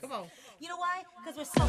Come on. You know why? Because we're so.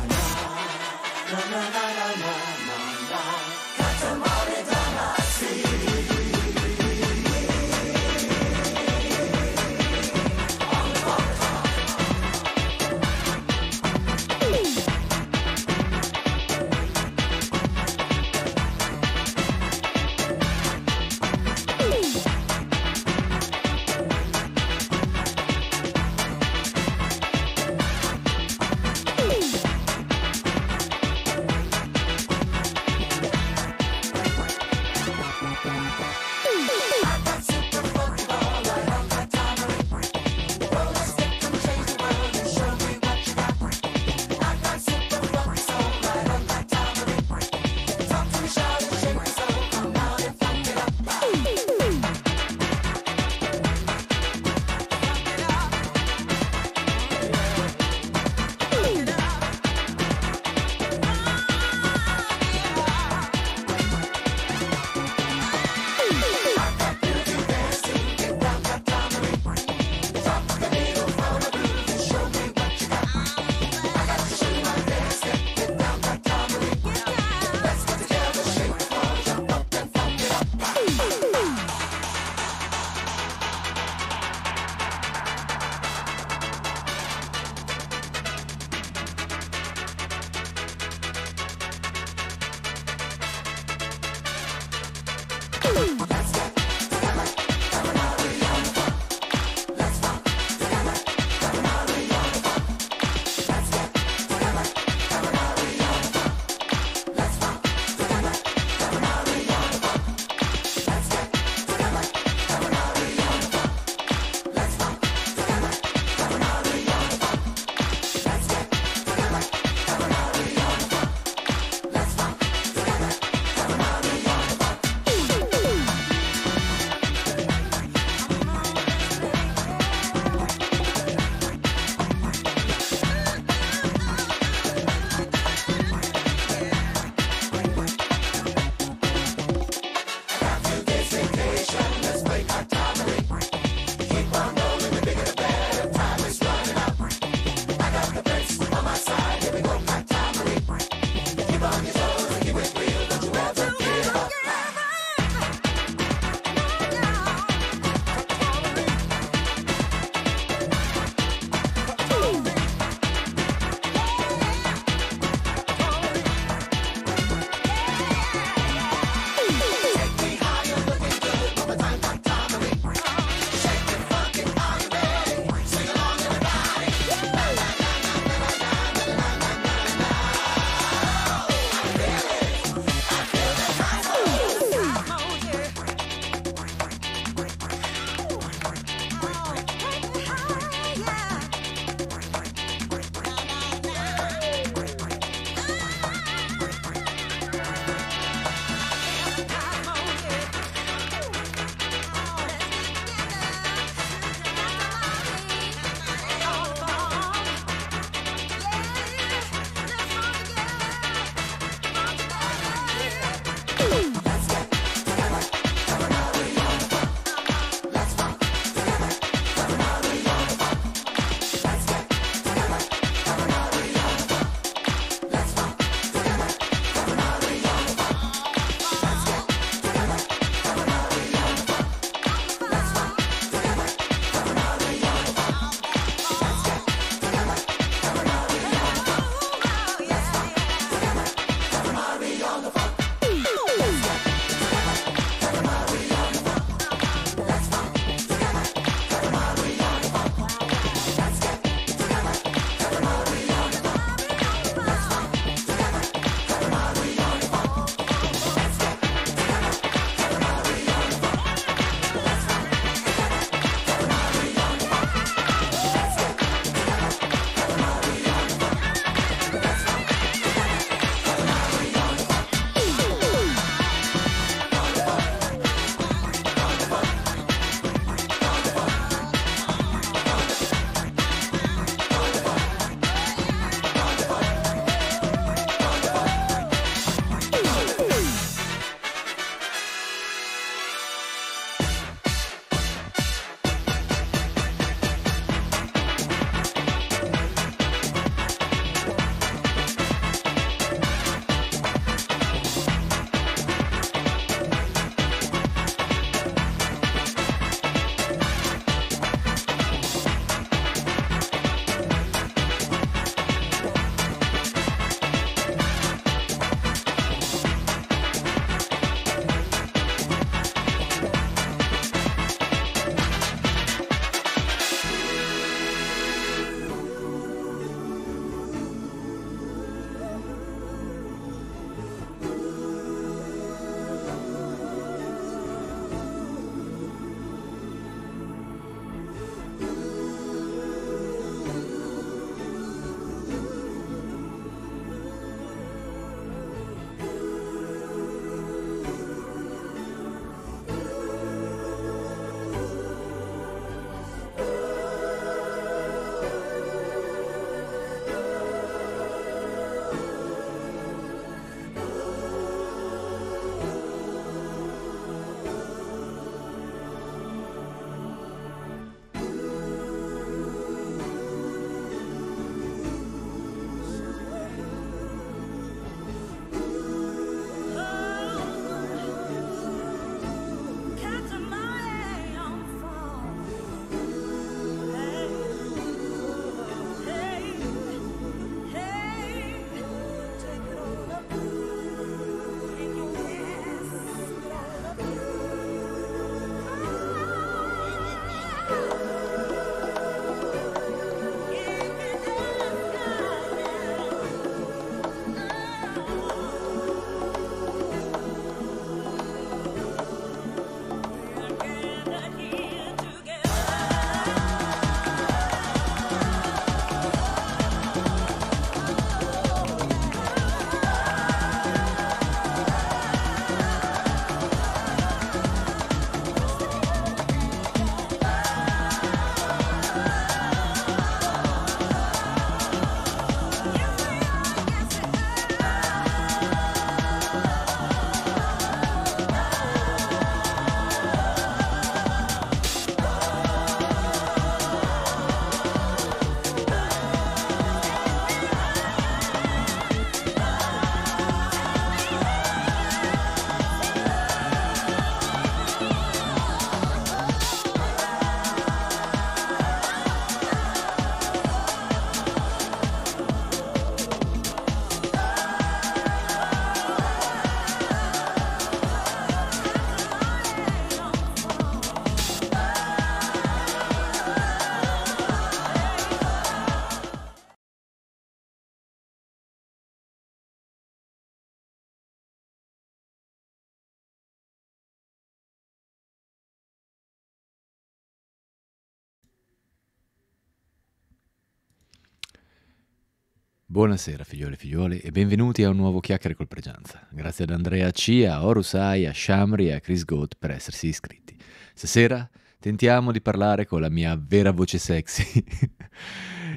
Buonasera figlioli e figlioli e benvenuti a un nuovo Chiacchiere col Pregianza. Grazie ad Andrea Cia, a Orusai, a Shamri e a Chris Goat per essersi iscritti. Stasera tentiamo di parlare con la mia vera voce sexy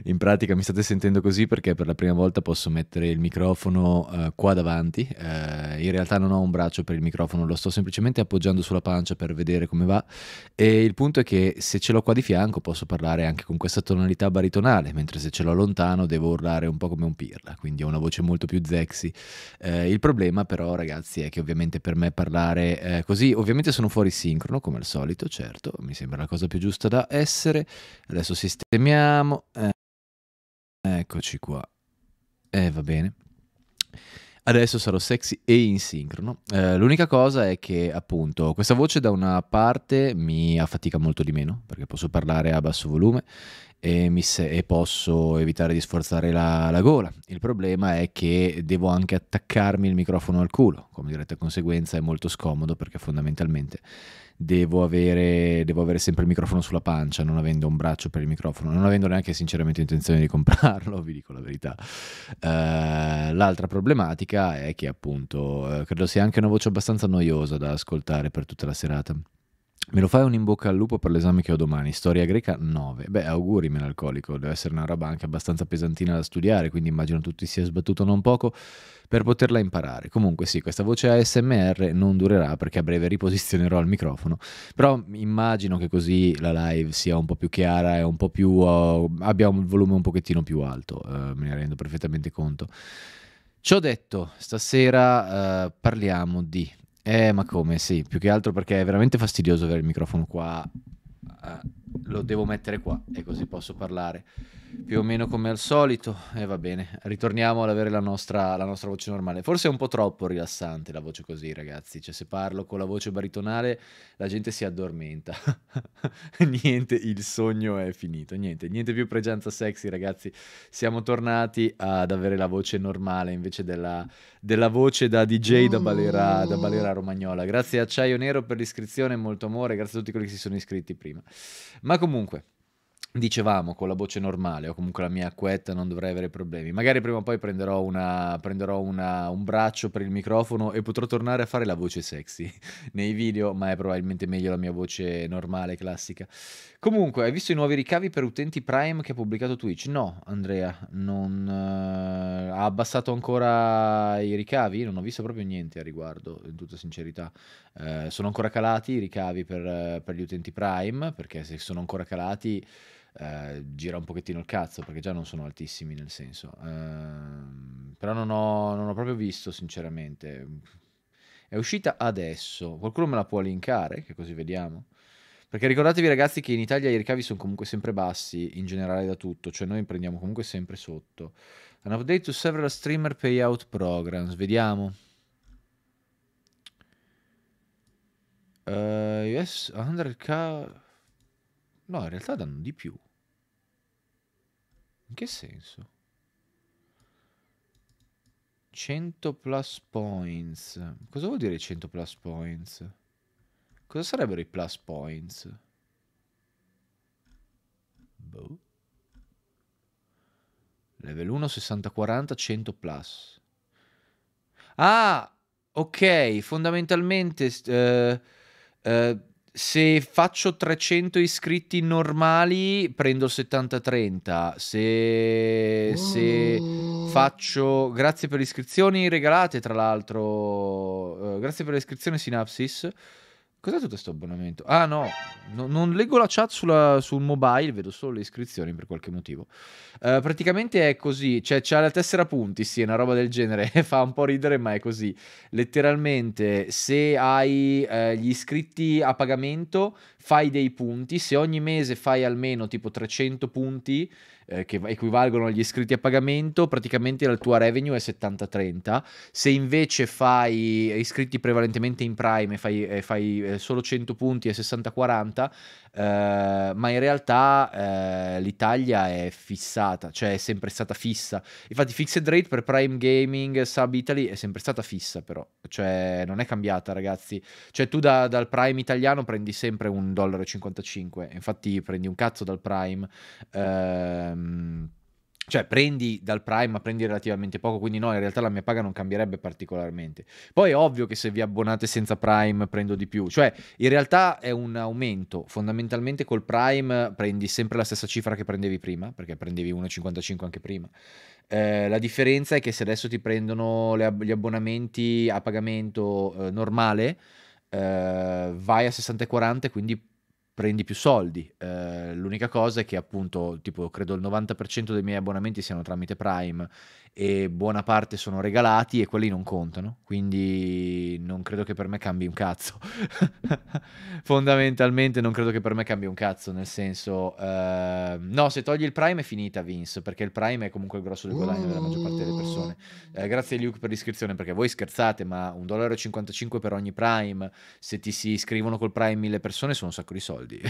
in pratica mi state sentendo così perché per la prima volta posso mettere il microfono uh, qua davanti. Uh, in realtà non ho un braccio per il microfono, lo sto semplicemente appoggiando sulla pancia per vedere come va. E il punto è che se ce l'ho qua di fianco posso parlare anche con questa tonalità baritonale, mentre se ce l'ho lontano devo urlare un po' come un pirla, quindi ho una voce molto più sexy. Uh, eh, il problema però ragazzi è che ovviamente per me parlare così, ovviamente sono fuori sincrono come al solito, certo, mi sembra la cosa più giusta da essere. Adesso sistemiamo. Eh, Eccoci qua. Eh, va bene. Adesso sarò sexy e in sincrono. Eh, l'unica cosa è che, appunto, questa voce da una parte mi affatica molto di meno, perché posso parlare a basso volume e, se- e posso evitare di sforzare la-, la gola. Il problema è che devo anche attaccarmi il microfono al culo, come diretta conseguenza è molto scomodo perché fondamentalmente devo avere, devo avere, sempre il microfono sulla pancia, non avendo un braccio per il microfono, non avendo neanche sinceramente intenzione di comprarlo, vi dico la verità. Uh, l'altra problematica è che appunto uh, credo sia anche una voce abbastanza noiosa da ascoltare per tutta la serata. Me lo fai un in bocca al lupo per l'esame che ho domani, storia greca 9. Beh, auguri melalcolico, deve essere una roba anche abbastanza pesantina da studiare, quindi immagino tu ti sia sbattuto non poco per poterla imparare. Comunque sì, questa voce ASMR non durerà perché a breve riposizionerò il microfono, però immagino che così la live sia un po' più chiara e un po' più uh, abbia un volume un pochettino più alto, uh, me ne rendo perfettamente conto. Ciò detto, stasera uh, parliamo di eh, ma come? Sì, più che altro perché è veramente fastidioso avere il microfono qua. Uh, lo devo mettere qua e così posso parlare più o meno come al solito e eh, va bene, ritorniamo ad avere la nostra, la nostra, voce normale. Forse è un po' troppo rilassante la voce così, ragazzi, cioè se parlo con la voce baritonale la gente si addormenta. niente, il sogno è finito, niente, niente più pregianza sexy, ragazzi. Siamo tornati ad avere la voce normale invece della, della voce da DJ da balera, da balera romagnola. Grazie a Acciaio Nero per l'iscrizione, molto amore, grazie a tutti quelli che si sono iscritti prima. Ma comunque dicevamo con la voce normale o comunque la mia acquetta non dovrei avere problemi. Magari prima o poi prenderò, una, prenderò una, un braccio per il microfono e potrò tornare a fare la voce sexy nei video, ma è probabilmente meglio la mia voce normale, classica. Comunque, hai visto i nuovi ricavi per utenti Prime che ha pubblicato Twitch? No, Andrea, non, uh, ha abbassato ancora i ricavi? Non ho visto proprio niente a riguardo, in tutta sincerità. Uh, sono ancora calati i ricavi per, per gli utenti Prime, perché se sono ancora calati eh, gira un pochettino il cazzo perché già non sono altissimi nel senso. Eh, però non ho, non ho proprio visto sinceramente. È uscita adesso, qualcuno me la può linkare che così vediamo? Perché ricordatevi ragazzi che in Italia i ricavi sono comunque sempre bassi in generale da tutto, cioè noi prendiamo comunque sempre sotto. An update to several streamer payout programs, vediamo. Uh, yes, 100k No, in realtà danno di più. In che senso? 100 plus points. Cosa vuol dire 100 plus points? Cosa sarebbero i plus points? Boh. Level 1, 60, 40, 100 plus. Ah, ok, fondamentalmente... Uh, uh, se faccio 300 iscritti normali prendo 70-30, se, se, oh. faccio... Grazie per le iscrizioni regalate, tra l'altro, uh, grazie per le iscrizioni Sinapsis. Cos'è tutto questo abbonamento? Ah no, no, non leggo la chat sulla, sul mobile, vedo solo le iscrizioni per qualche motivo. Uh, praticamente è così, cioè c'ha la tessera punti, sì, è una roba del genere, fa un po' ridere ma è così. Letteralmente se hai uh, gli iscritti a pagamento fai dei punti, se ogni mese fai almeno tipo 300 punti eh, che equivalgono agli iscritti a pagamento, praticamente la tua revenue è 70-30. Se invece fai eh, iscritti prevalentemente in Prime e fai, eh, fai solo 100 punti e 60-40, eh, ma in realtà eh, l'Italia è fissata, cioè è sempre stata fissa. Infatti fixed rate per Prime Gaming Sub Italy è sempre stata fissa però, cioè non è cambiata ragazzi. Cioè tu da, dal Prime italiano prendi sempre un dollaro, e 55, infatti prendi un cazzo dal Prime. Ehm cioè, prendi dal Prime, ma prendi relativamente poco, quindi no, in realtà la mia paga non cambierebbe particolarmente. Poi è ovvio che se vi abbonate senza Prime prendo di più, cioè in realtà è un aumento, fondamentalmente col Prime prendi sempre la stessa cifra che prendevi prima, perché prendevi 1,55 anche prima. Eh, la differenza è che se adesso ti prendono gli abbonamenti a pagamento eh, normale, eh, vai a 60,40, quindi prendi più soldi. Eh, l'unica cosa è che appunto, tipo, credo il 90% dei miei abbonamenti siano tramite Prime e buona parte sono regalati e quelli non contano, quindi non credo che per me cambi un cazzo. Fondamentalmente non credo che per me cambi un cazzo, nel senso... Uh, no, se togli il Prime è finita Vince, perché il Prime è comunque il grosso del guadagno della maggior parte delle persone. Uh, grazie Luke per l'iscrizione, perché voi scherzate, ma 1,55$ per ogni Prime, se ti si iscrivono col Prime 1000 persone sono un sacco di soldi.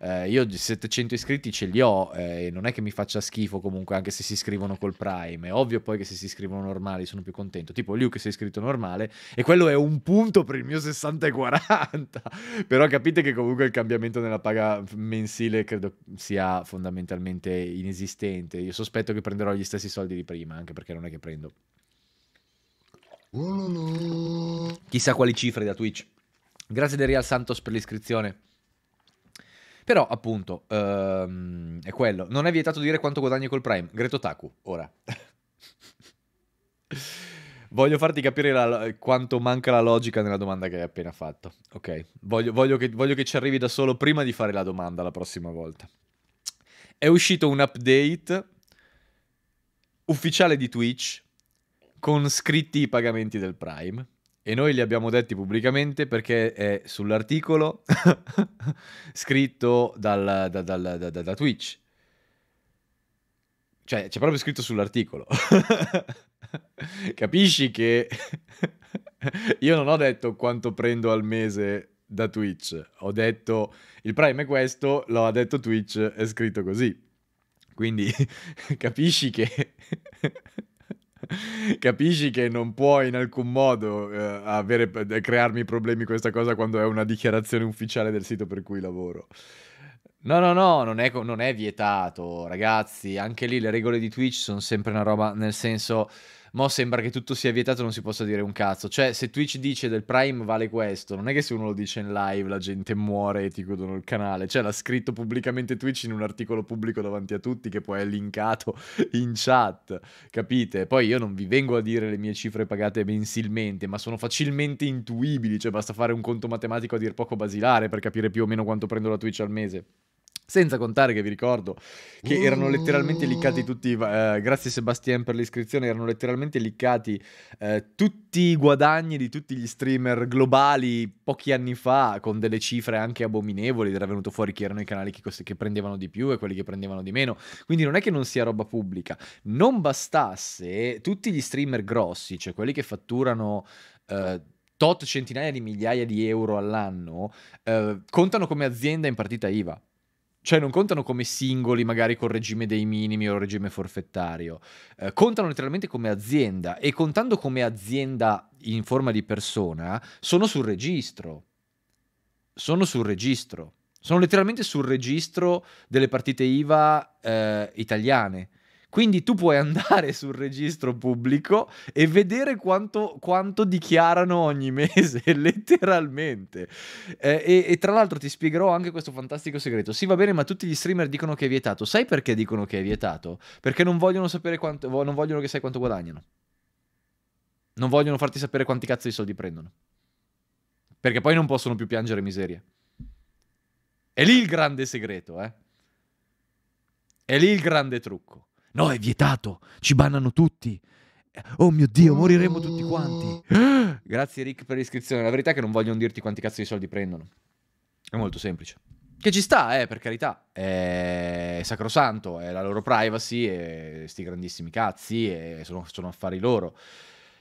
uh, io 700 iscritti ce li ho eh, e non è che mi faccia schifo comunque anche se si iscrivono col Prime. È ovvio poi che se si iscrivono normali sono più contento. Tipo Liu che si è iscritto normale e quello è un punto per il mio 60 e 40. Però capite che comunque il cambiamento nella paga mensile credo sia fondamentalmente inesistente. Io sospetto che prenderò gli stessi soldi di prima, anche perché non è che prendo. Chissà quali cifre da Twitch. Grazie del Real Santos per l'iscrizione. Però, appunto, um, è quello. Non è vietato dire quanto guadagni col Prime. Greto Taku, ora. Voglio farti capire la, quanto manca la logica nella domanda che hai appena fatto. Ok, voglio, voglio, che, voglio che ci arrivi da solo prima di fare la domanda la prossima volta. È uscito un update ufficiale di Twitch con scritti i pagamenti del Prime. E noi li abbiamo detti pubblicamente perché è sull'articolo scritto dal, da, dal, da, da, da Twitch. Cioè, c'è proprio scritto sull'articolo. Capisci che io non ho detto quanto prendo al mese da Twitch, ho detto il Prime è questo, lo ha detto Twitch, è scritto così. Quindi capisci che capisci che non può in alcun modo eh, avere, eh, crearmi problemi questa cosa quando è una dichiarazione ufficiale del sito per cui lavoro. No, no, no, non è, non è, vietato, ragazzi. Anche lì le regole di Twitch sono sempre una roba, nel senso, mo sembra che tutto sia vietato, non si possa dire un cazzo. Cioè, se Twitch dice del Prime vale questo, non è che se uno lo dice in live la gente muore e ti godono il canale. Cioè, l'ha scritto pubblicamente Twitch in un articolo pubblico davanti a tutti che poi è linkato in chat, capite? Poi io non vi vengo a dire le mie cifre pagate mensilmente, ma sono facilmente intuibili, cioè basta fare un conto matematico a dir poco basilare per capire più o meno quanto prendo la Twitch al mese. Senza contare che vi ricordo che mm. erano letteralmente liccati mm. tutti, eh, grazie Sebastian per l'iscrizione, erano letteralmente liccati eh, tutti i guadagni di tutti gli streamer globali pochi anni fa con delle cifre anche abominevoli, era venuto fuori che erano i canali che, che prendevano di più e quelli che prendevano di meno, quindi non è che non sia roba pubblica. Non bastasse, tutti gli streamer grossi, cioè quelli che fatturano... Eh, tot centinaia di migliaia di euro all'anno, eh, contano come azienda in partita IVA. Cioè non contano come singoli magari col regime dei minimi o il regime forfettario, eh, contano letteralmente come azienda e contando come azienda in forma di persona sono sul registro. Sono sul registro. Sono letteralmente sul registro delle partite IVA eh, italiane. Quindi tu puoi andare sul registro pubblico e vedere quanto, quanto dichiarano ogni mese, letteralmente. Eh, e, e, tra l'altro ti spiegherò anche questo fantastico segreto. Sì, va bene, ma tutti gli streamer dicono che è vietato. Sai perché dicono che è vietato? Perché non vogliono sapere quanto, non vogliono che sai quanto guadagnano. Non vogliono farti sapere quanti cazzo di soldi prendono. Perché poi non possono più piangere miseria. È lì il grande segreto, eh. È lì il grande trucco. No, è vietato, ci bannano tutti. Oh mio Dio, mm. moriremo tutti quanti. Grazie Rick per l'iscrizione. La verità è che non vogliono dirti quanti cazzo di soldi prendono. È molto semplice. Che ci sta, eh, per carità. È sacrosanto, è la loro privacy, è sti grandissimi cazzi, è... sono, sono affari loro.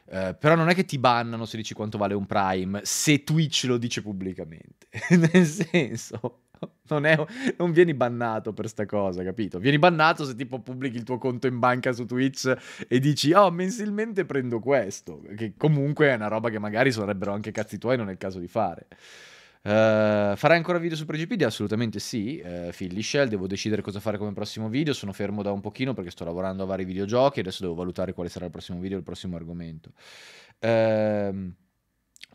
Uh, però non è che ti bannano se dici quanto vale un Prime se Twitch lo dice pubblicamente. Nel senso, non, è, non, vieni bannato per sta cosa, capito? Vieni bannato se tipo pubblichi il tuo conto in banca su Twitch e dici, oh, mensilmente prendo questo, che comunque è una roba che magari sarebbero anche cazzi tuoi, non è il caso di fare. Uh, farai ancora video su PregiPedia? Assolutamente sì, uh, eh, Philly Shell, devo decidere cosa fare come prossimo video, sono fermo da un pochino perché sto lavorando a vari videogiochi, adesso devo valutare quale sarà il prossimo video e il prossimo argomento. Ehm... Uh,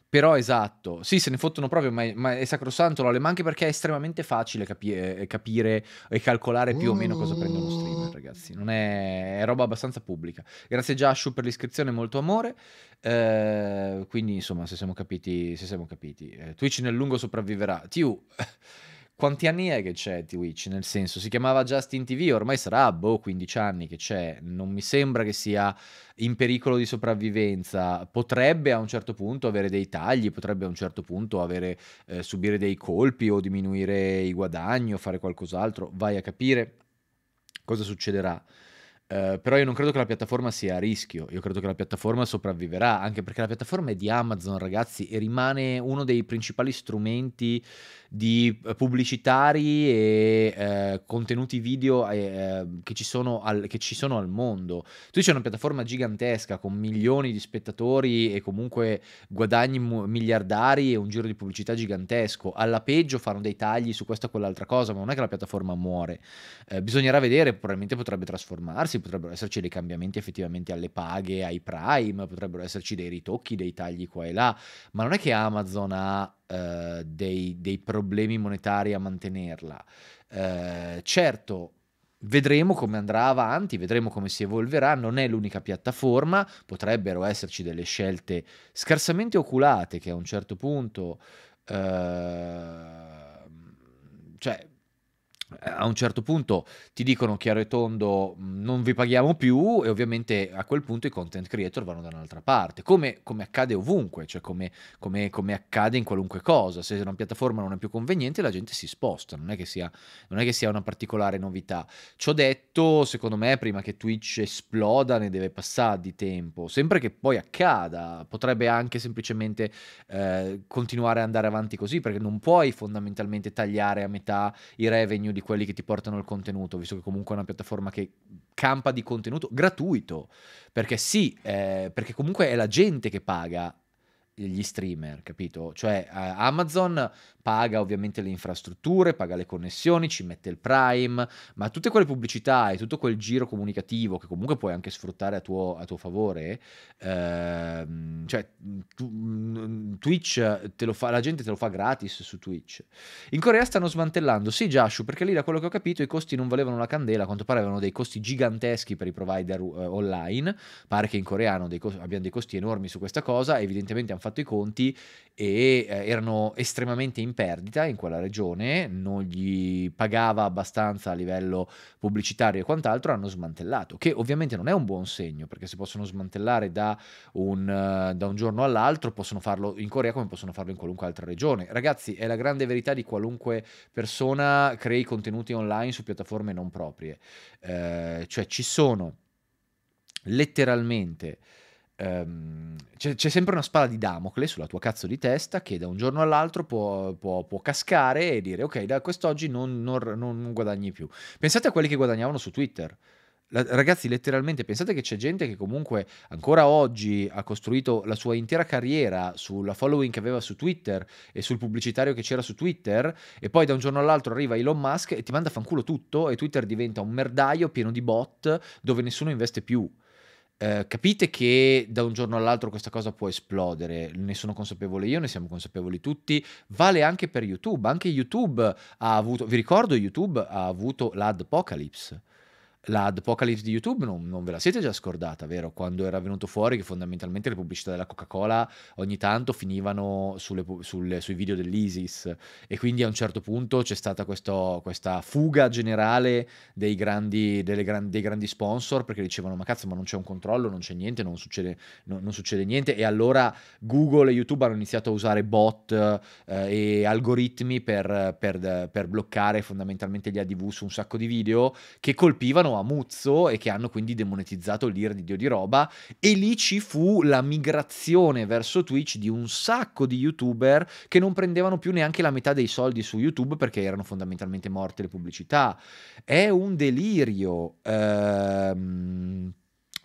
però esatto, sì, se ne fottono proprio, ma è, ma è sacrosanto, Lole, ma anche perché è estremamente facile capi- eh, eh, capire e calcolare più o meno cosa prende uno streamer, ragazzi. Non è, è roba abbastanza pubblica. Grazie Jashu per l'iscrizione, molto amore. Eh, quindi, insomma, se siamo capiti, se siamo capiti. Eh, Twitch nel lungo sopravviverà. Tiu... Quanti anni è che c'è Twitch? Nel senso, si chiamava Justin TV, ormai sarà boh 15 anni che c'è, non mi sembra che sia in pericolo di sopravvivenza, potrebbe a un certo punto avere dei tagli, potrebbe a un certo punto avere, eh, subire dei colpi o diminuire i guadagni o fare qualcos'altro, vai a capire cosa succederà. Eh, però io non credo che la piattaforma sia a rischio, io credo che la piattaforma sopravviverà, anche perché la piattaforma è di Amazon, ragazzi, e rimane uno dei principali strumenti di eh, pubblicitari e uh, contenuti video e, che, ci al, che, ci sono al, mondo. Tu è una piattaforma gigantesca con milioni di spettatori e comunque guadagni mu- miliardari e un giro di pubblicità gigantesco. Alla peggio fanno dei tagli su questa o quell'altra cosa, ma non è che la piattaforma muore. bisognerà vedere, probabilmente potrebbe trasformarsi ragazzi, potrebbero esserci dei cambiamenti effettivamente alle paghe, ai prime, potrebbero esserci dei ritocchi, dei tagli qua e là, ma non è che Amazon ha eh, dei, dei, problemi monetari a mantenerla. Eh, certo, Vedremo come andrà avanti, vedremo come si evolverà, non è l'unica piattaforma, potrebbero esserci delle scelte scarsamente oculate che a un certo punto... Eh, cioè, a un certo punto ti dicono chiaro e tondo mm, non vi paghiamo più e ovviamente a quel punto i content creator vanno da un'altra parte, come, come accade ovunque, cioè come, come, come, accade in qualunque cosa, se una piattaforma non è più conveniente la gente si sposta, non è, sia, non è che sia, una particolare novità. Ciò detto, secondo me prima che Twitch esploda ne deve passare di tempo, sempre che poi accada, potrebbe anche semplicemente eh, continuare ad andare avanti così perché non puoi fondamentalmente tagliare a metà i revenue di quelli che ti portano il contenuto, visto che comunque è una piattaforma che campa di contenuto gratuito, perché sì, eh, perché comunque è la gente che paga gli streamer, capito? Cioè eh, Amazon paga ovviamente le infrastrutture, paga le connessioni, ci mette il prime, ma tutte quelle pubblicità e tutto quel giro comunicativo che comunque puoi anche sfruttare a tuo, a tuo favore, ehm, cioè tu, mm, Twitch te lo fa, la gente te lo fa gratis su Twitch. In Corea stanno smantellando, sì Jashu, perché lì da quello che ho capito i costi non valevano la candela, a quanto pare avevano dei costi giganteschi per i provider uh, online, pare che in Corea dei costi, abbiano dei costi enormi su questa cosa, evidentemente hanno fatto i conti e eh, erano estremamente importanti perdita in quella regione, non gli pagava abbastanza a livello pubblicitario e quant'altro, hanno smantellato, che ovviamente non è un buon segno, perché si possono smantellare da un, eh, da un giorno all'altro, possono farlo in Corea come possono farlo in qualunque altra regione. Ragazzi, è la grande verità di qualunque persona crei contenuti online su piattaforme non proprie, eh, cioè ci sono letteralmente Um, c'è, c'è, sempre una spada di Damocle sulla tua cazzo di testa che da un giorno all'altro può, può, può cascare e dire ok da quest'oggi non, non, non, guadagni più pensate a quelli che guadagnavano su Twitter la, ragazzi letteralmente pensate che c'è gente che comunque ancora oggi ha costruito la sua intera carriera sulla following che aveva su Twitter e sul pubblicitario che c'era su Twitter e poi da un giorno all'altro arriva Elon Musk e ti manda a fanculo tutto e Twitter diventa un merdaio pieno di bot dove nessuno investe più eh, capite che da un giorno all'altro questa cosa può esplodere, ne sono consapevole io, ne siamo consapevoli tutti, vale anche per YouTube, anche YouTube ha avuto, vi ricordo YouTube ha avuto l'adpocalypse, la Adpocalypse di YouTube non, non, ve la siete già scordata, vero? Quando era venuto fuori che fondamentalmente le pubblicità della Coca-Cola ogni tanto finivano sulle, sulle, sui video dell'ISIS e quindi a un certo punto c'è stata questo, questa fuga generale dei grandi, gran, dei grandi, sponsor perché dicevano ma cazzo ma non c'è un controllo, non c'è niente, non succede, no, non succede niente e allora Google e YouTube hanno iniziato a usare bot eh, e algoritmi per, per, per bloccare fondamentalmente gli ADV su un sacco di video che colpivano a Muzzo e che hanno quindi demonetizzato l'ira di Dio di roba e lì ci fu la migrazione verso Twitch di un sacco di youtuber che non prendevano più neanche la metà dei soldi su YouTube perché erano fondamentalmente morte le pubblicità. È un delirio. Ehm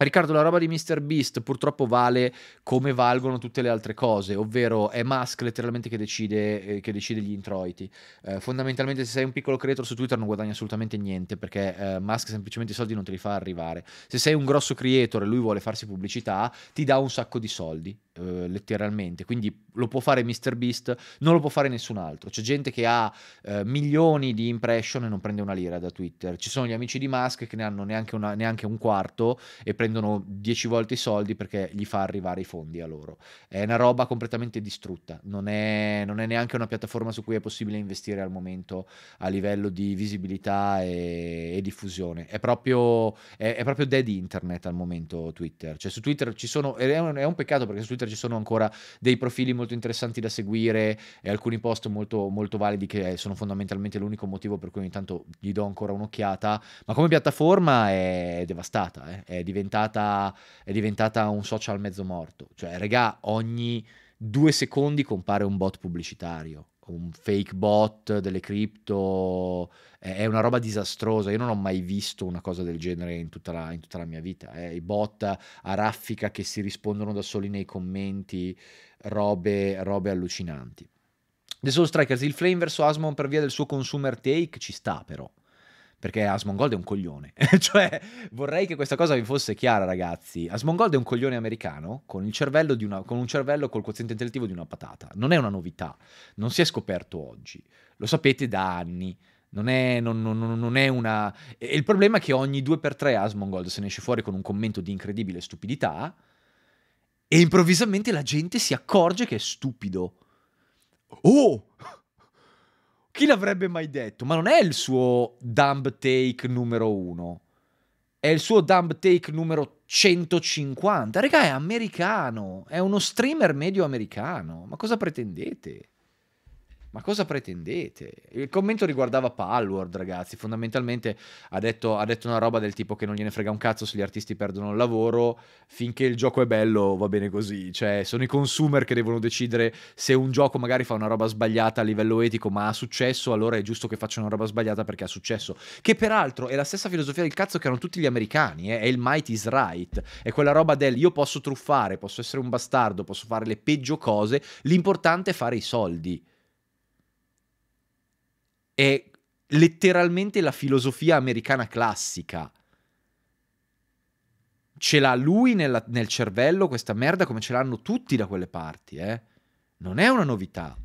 Riccardo, la roba di Mr. Beast purtroppo vale come valgono tutte le altre cose, ovvero è Musk letteralmente che decide, eh, che decide gli introiti. Eh, fondamentalmente, se sei un piccolo creator su Twitter non guadagni assolutamente niente perché eh, Musk semplicemente i soldi non te li fa arrivare. Se sei un grosso creator e lui vuole farsi pubblicità, ti dà un sacco di soldi eh, letteralmente, quindi lo può fare Beast, non lo può fare nessun altro. C'è gente che ha eh, milioni di impression e non prende una lira da Twitter. Ci sono gli amici di Musk che ne hanno neanche, una, neanche un quarto e prendono dieci volte i soldi perché gli fa arrivare i fondi a loro. È una roba completamente distrutta, non è, non è neanche una piattaforma su cui è possibile investire al momento a livello di visibilità e, e diffusione. È proprio, è, è proprio dead internet al momento Twitter. Cioè su Twitter ci sono, è un, è un peccato perché su Twitter ci sono ancora dei profili molto interessanti da seguire e alcuni post molto, molto validi che eh, sono fondamentalmente l'unico motivo per cui ogni tanto gli do ancora un'occhiata, ma come piattaforma è devastata, eh? è, diventata, è diventata un social mezzo morto, cioè regà ogni due secondi compare un bot pubblicitario un fake bot delle cripto, è una roba disastrosa. Io non ho mai visto una cosa del genere in tutta la, in tutta la mia vita. Eh. I bot a raffica che si rispondono da soli nei commenti, robe, robe allucinanti. The Soul Strikers, il flame verso Asmon per via del suo consumer take ci sta però perché Asmongold è un coglione. cioè, vorrei che questa cosa vi fosse chiara, ragazzi. Asmongold è un coglione americano con, una, con un cervello col quoziente intellettivo di una patata. Non è una novità, non si è scoperto oggi. Lo sapete da anni. Non è, non, non, non è, una. E il problema è che ogni 2x3 Asmongold se ne esce fuori con un commento di incredibile stupidità. E improvvisamente la gente si accorge che è stupido. Oh! Chi l'avrebbe mai detto? Ma non è il suo dumb take numero uno. È il suo dumb take numero 150. Raga, è americano. È uno streamer medio americano. Ma cosa pretendete? ma cosa pretendete? Il commento riguardava Palward, ragazzi, fondamentalmente ha detto, ha detto, una roba del tipo che non gliene frega un cazzo se gli artisti perdono il lavoro, finché il gioco è bello va bene così, cioè sono i consumer che devono decidere se un gioco magari fa una roba sbagliata a livello etico ma ha successo, allora è giusto che faccia una roba sbagliata perché ha successo, che peraltro è la stessa filosofia del cazzo che hanno tutti gli americani, eh? è il might is right, è quella roba del io posso truffare, posso essere un bastardo, posso fare le peggio cose, l'importante è fare i soldi. È letteralmente la filosofia americana classica. Ce l'ha lui nella, nel cervello questa merda come ce l'hanno tutti da quelle parti, eh? Non è una novità.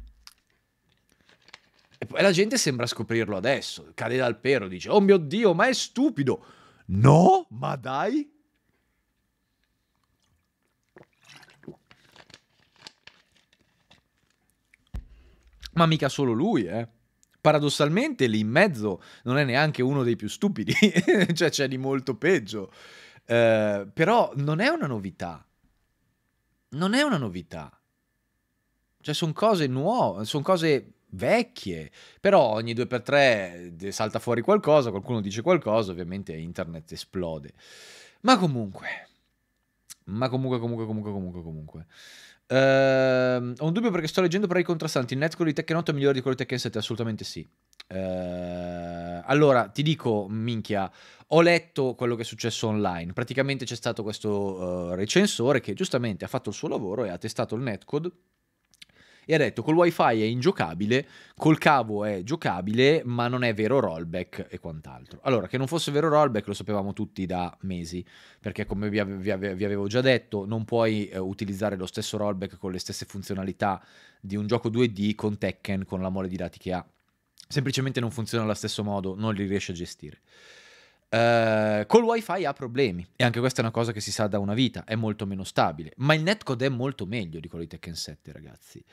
E poi la gente sembra scoprirlo adesso, cade dal pero, dice, oh mio Dio, ma è stupido. No, ma dai. Ma mica solo lui, eh paradossalmente lì in mezzo non è neanche uno dei più stupidi, cioè c'è di molto peggio. Eh, però non è una novità. Non è una novità. Cioè sono cose nuove, sono cose vecchie, però ogni due per tre eh, salta fuori qualcosa, qualcuno dice qualcosa, ovviamente internet esplode. Ma comunque, ma comunque, comunque, comunque, comunque, comunque. Uh, ho un dubbio perché sto leggendo però i contrastanti. Il netcode di Tekken 8 è migliore di quello di Tekken 7? Assolutamente sì. Uh, allora, ti dico, minchia, ho letto quello che è successo online. Praticamente c'è stato questo uh, recensore che giustamente ha fatto il suo lavoro e ha testato il netcode e ha detto col wifi è ingiocabile, col cavo è giocabile, ma non è vero rollback e quant'altro. Allora, che non fosse vero rollback lo sapevamo tutti da mesi, perché come vi, ave- vi avevo già detto, non puoi eh, utilizzare lo stesso rollback con le stesse funzionalità di un gioco 2D con Tekken, con la mole di dati che ha. Semplicemente non funziona allo stesso modo, non li riesce a gestire. Eh, col wifi ha problemi e anche questa è una cosa che si sa da una vita, è molto meno stabile, ma il netcode è molto meglio di quello di Tekken 7 ragazzi.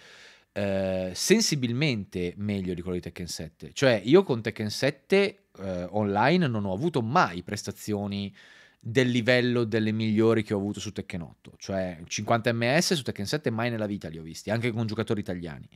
Uh, sensibilmente meglio di quello di Tekken 7, cioè io con Tekken 7 uh, eh, online non ho avuto mai prestazioni del livello delle migliori che ho avuto su Tekken 8, cioè 50 ms su Tekken 7 mai nella vita li ho visti, anche con giocatori italiani.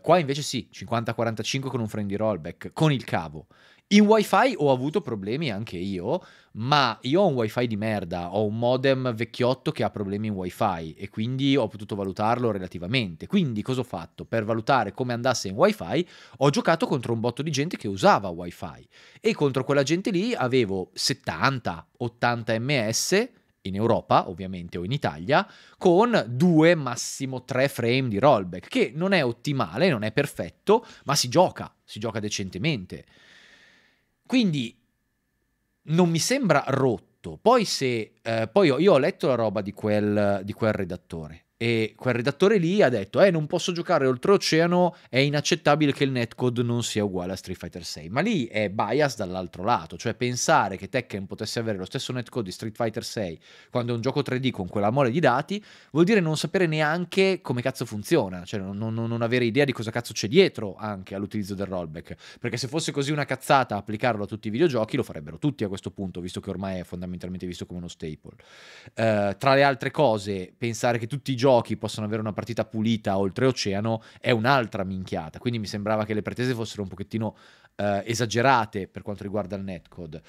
qua invece sì, 50-45 con un frame di rollback, con il cavo. In wifi ho avuto problemi anche io, ma io ho un wifi di merda, ho un modem vecchiotto che ha problemi in wifi e quindi ho potuto valutarlo relativamente. Quindi cosa ho fatto? Per valutare come andasse in wifi ho giocato contro un botto di gente che usava wifi e contro quella gente lì avevo 70-80 ms in Europa, ovviamente, o in Italia, con due, massimo tre frame di rollback, che non è ottimale, non è perfetto, ma si gioca, si gioca decentemente. Quindi non mi sembra rotto. Poi se eh, poi io, io, ho letto la roba di quel, di quel redattore e quel redattore lì ha detto: Eh, non posso giocare oltreoceano, è inaccettabile che il netcode non sia uguale a Street Fighter 6. Ma lì è bias dall'altro lato, cioè pensare che Tekken potesse avere lo stesso netcode di Street Fighter 6 quando è un gioco 3D con quella mole di dati, vuol dire non sapere neanche come cazzo funziona, cioè non, non, non avere idea di cosa cazzo c'è dietro anche all'utilizzo del rollback. Perché se fosse così una cazzata applicarlo a tutti i videogiochi, lo farebbero tutti a questo punto, visto che ormai è fondamentalmente visto come uno staple. Uh, tra le altre cose, pensare che tutti i giochi giochi possano avere una partita pulita oltreoceano è un'altra minchiata. Quindi mi sembrava che le pretese fossero un pochettino eh, esagerate per quanto riguarda il netcode.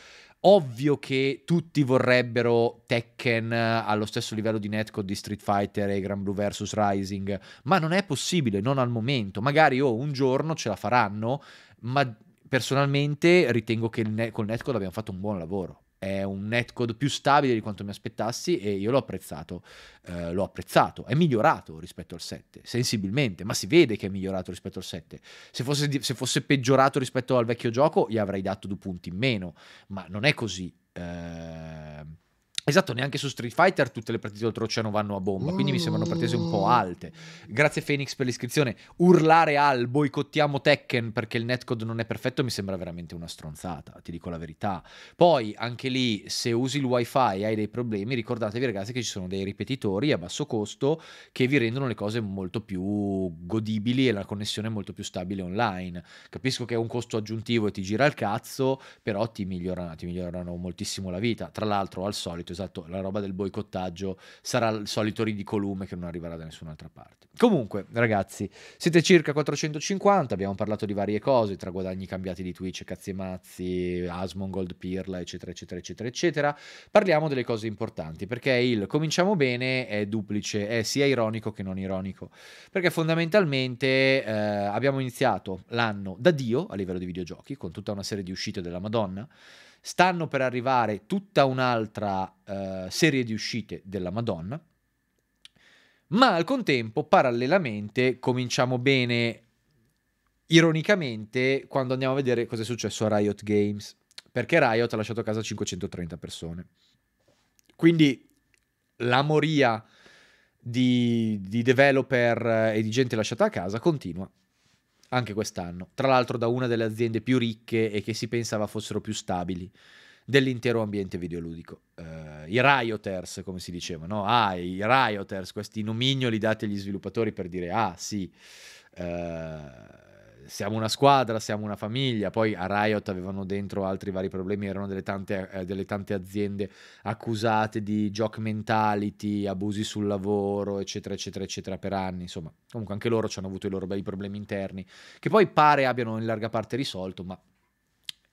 Ovvio che tutti vorrebbero Tekken eh, allo stesso livello di netcode di Street Fighter e Grand Blue vs Rising, ma non è possibile, non al momento. Magari oh, un giorno ce la faranno, ma personalmente ritengo che net, col netcode abbiamo fatto un buon lavoro. È un netcode più stabile di quanto mi aspettassi e io l'ho apprezzato, eh, l'ho apprezzato. È migliorato rispetto al 7, sensibilmente, ma si vede che è migliorato rispetto al 7. Se fosse, se fosse peggiorato rispetto al vecchio gioco, gli avrei dato due punti in meno, ma non è così. Eh, Esatto, neanche su Street Fighter tutte le partite d'oltreoceano vanno a bomba, quindi mi sembrano pretese un po' mm. alte. Grazie Phoenix per l'iscrizione. Urlare al boicottiamo Tekken perché il netcode non è perfetto mi sembra veramente una stronzata, ti dico la verità. Poi anche lì se usi il wifi e hai dei problemi, ricordatevi ragazzi che ci sono dei ripetitori a basso costo che vi rendono le cose molto più godibili e la connessione molto più stabile online. Capisco che è un costo aggiuntivo e ti gira il cazzo, però ti, migliorano, ti migliorano moltissimo la vita. Tra l'altro al solito esatto, esatto, la roba del boicottaggio sarà il solito ridicolume che non arriverà da nessun'altra parte. Comunque, ragazzi, siete circa 450, abbiamo parlato di varie cose, tra guadagni cambiati di Twitch, cazzi e mazzi, Asmongold, Pirla, eccetera, eccetera, eccetera, eccetera. Parliamo delle cose importanti, perché il cominciamo bene è duplice, è sia ironico che non ironico, perché fondamentalmente eh, abbiamo iniziato l'anno da Dio a livello di videogiochi, con tutta una serie di uscite della Madonna, stanno per arrivare tutta un'altra eh, serie di uscite della Madonna, ma al contempo, parallelamente, cominciamo bene, ironicamente, quando andiamo a vedere cosa è successo a Riot Games, perché Riot ha lasciato a casa 530 persone. Quindi la moria di, di developer eh, e di gente lasciata a casa continua anche quest'anno, tra l'altro da una delle aziende più ricche e che si pensava fossero più stabili dell'intero ambiente videoludico. Uh, I rioters, come si diceva, no? Ah, i rioters, questi nomignoli dati agli sviluppatori per dire, ah sì, uh, siamo una squadra, siamo una famiglia. Poi a Riot avevano dentro altri vari problemi, erano delle tante, eh, delle tante aziende accusate di joke mentality, abusi sul lavoro, eccetera, eccetera, eccetera, per anni. Insomma, comunque anche loro ci hanno avuto i loro bei problemi interni, che poi pare abbiano in larga parte risolto, ma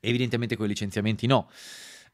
evidentemente con i licenziamenti no.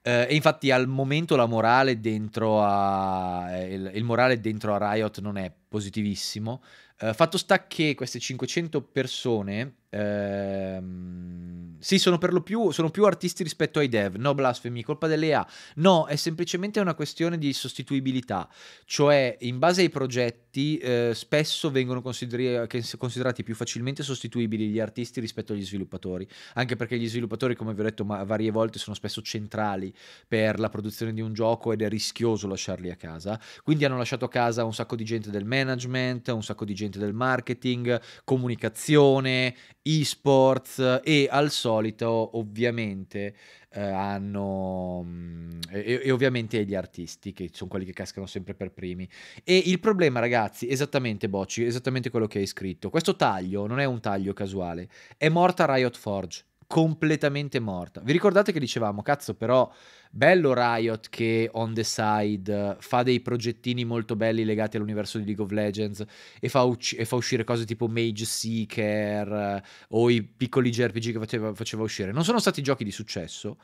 Eh, e infatti al momento la morale dentro a, eh, il, il morale dentro a Riot non è positivissimo. Uh, fatto sta che queste 500 persone Ehm, sì, sono per lo più, sono più artisti rispetto ai dev, no blasfemi, colpa delle A. No, è semplicemente una questione di sostituibilità, cioè in base ai progetti eh, spesso vengono consider- considerati più facilmente sostituibili gli artisti rispetto agli sviluppatori, anche perché gli sviluppatori, come vi ho detto ma- varie volte, sono spesso centrali per la produzione di un gioco ed è rischioso lasciarli a casa. Quindi hanno lasciato a casa un sacco di gente del management, un sacco di gente del marketing, comunicazione esports eh, e al solito ovviamente eh, hanno mm, e, e, ovviamente gli artisti che sono quelli che cascano sempre per primi e il problema ragazzi esattamente Bocci esattamente quello che hai scritto questo taglio non è un taglio casuale è morta Riot Forge completamente morta. Vi ricordate che dicevamo, cazzo però, bello Riot che on the side fa dei progettini molto belli legati all'universo di League of Legends e fa, ucc- e fa uscire cose tipo Mage Seeker eh, o i piccoli JRPG che faceva, faceva uscire. Non sono stati giochi di successo,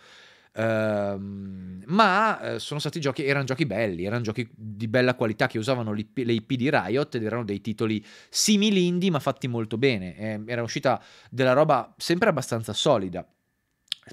Ehm, ma eh, sono stati giochi, erano giochi belli, erano giochi di bella qualità che usavano le IP di Riot ed erano dei titoli simili indie ma fatti molto bene. Eh, era uscita della roba sempre abbastanza solida.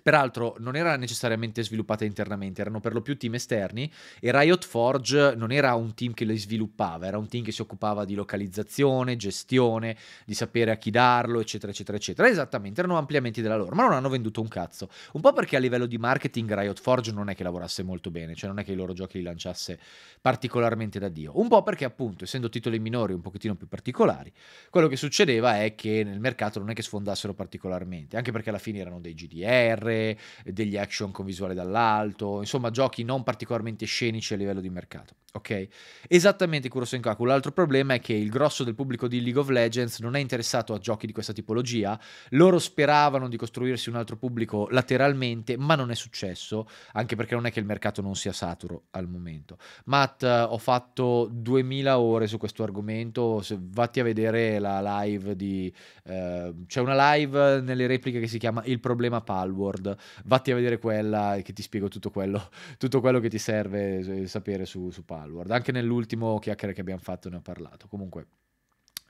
Peraltro non era necessariamente sviluppata internamente, erano per lo più team esterni e Riot Forge non era un team che le sviluppava, era un team che si occupava di localizzazione, gestione, di sapere a chi darlo, eccetera, eccetera, eccetera. Esattamente, erano ampliamenti della loro, ma non hanno venduto un cazzo. Un po' perché a livello di marketing Riot Forge non è che lavorasse molto bene, cioè non è che i loro giochi li lanciasse particolarmente da Dio. Un po' perché appunto, essendo titoli minori un pochettino più particolari, quello che succedeva è che nel mercato non è che sfondassero particolarmente, anche perché alla fine erano dei GDR VR, degli action con visuale dall'alto, insomma giochi non particolarmente scenici a livello di mercato. Ok? Esattamente Kurosen Kaku. L'altro problema è che il grosso del pubblico di League of Legends non è interessato a giochi di questa tipologia. Loro speravano di costruirsi un altro pubblico lateralmente, ma non è successo, anche perché non è che il mercato non sia saturo al momento. Matt, ho fatto 2000 ore su questo argomento, se vatti a vedere la live di... Eh, c'è una live nelle repliche che si chiama Il problema Palworld board, vatti a vedere quella e che ti spiego tutto quello, tutto quello che ti serve eh, sapere su, su Palward. Anche nell'ultimo chiacchiere che abbiamo fatto ne ho parlato. Comunque.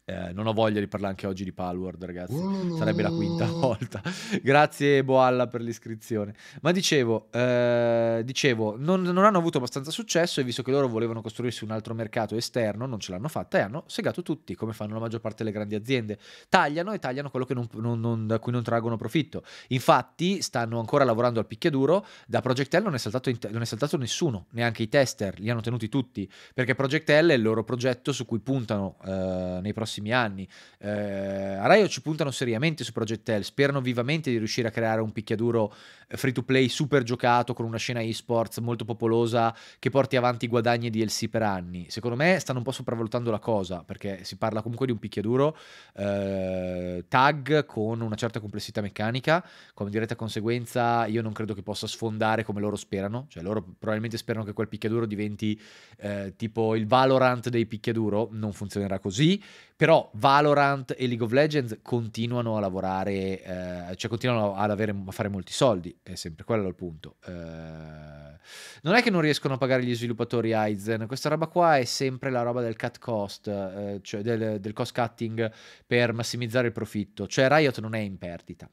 Eh, non ho voglia di parlare anche oggi di Palward, ragazzi. Oh. Sarebbe la quinta volta. Grazie Boalla per l'iscrizione. Ma dicevo, eh, dicevo non, non, hanno avuto abbastanza successo e visto che loro volevano costruirsi un altro mercato esterno, non ce l'hanno fatta e hanno segato tutti, come fanno la maggior parte delle grandi aziende. Tagliano e tagliano quello non, non, da cui non traggono profitto. Infatti stanno ancora lavorando al picchiaduro. Da Project L non è saltato, non è saltato nessuno, neanche i tester, li hanno tenuti tutti, perché Project L è il loro progetto su cui puntano eh, nei prossimi prossimi anni. Eh, a Raio ci puntano seriamente su Project L, sperano vivamente di riuscire a creare un picchiaduro eh, free to play super giocato con una scena esports molto popolosa che porti avanti i guadagni di DLC per anni. Secondo me stanno un po' sopravvalutando la cosa perché si parla comunque di un picchiaduro eh, tag con una certa complessità meccanica, come diretta conseguenza io non credo che possa sfondare come loro sperano, cioè loro probabilmente sperano che quel picchiaduro diventi eh, tipo il Valorant dei picchiaduro, non funzionerà così però Valorant e League of Legends continuano a lavorare, eh, cioè continuano avere, a fare molti soldi, è sempre quello il punto. Eh, non è che non riescono a pagare gli sviluppatori Aizen, questa roba qua è sempre la roba del cut cost, eh, cioè del, del cost cutting per massimizzare il profitto, cioè Riot non è in perdita.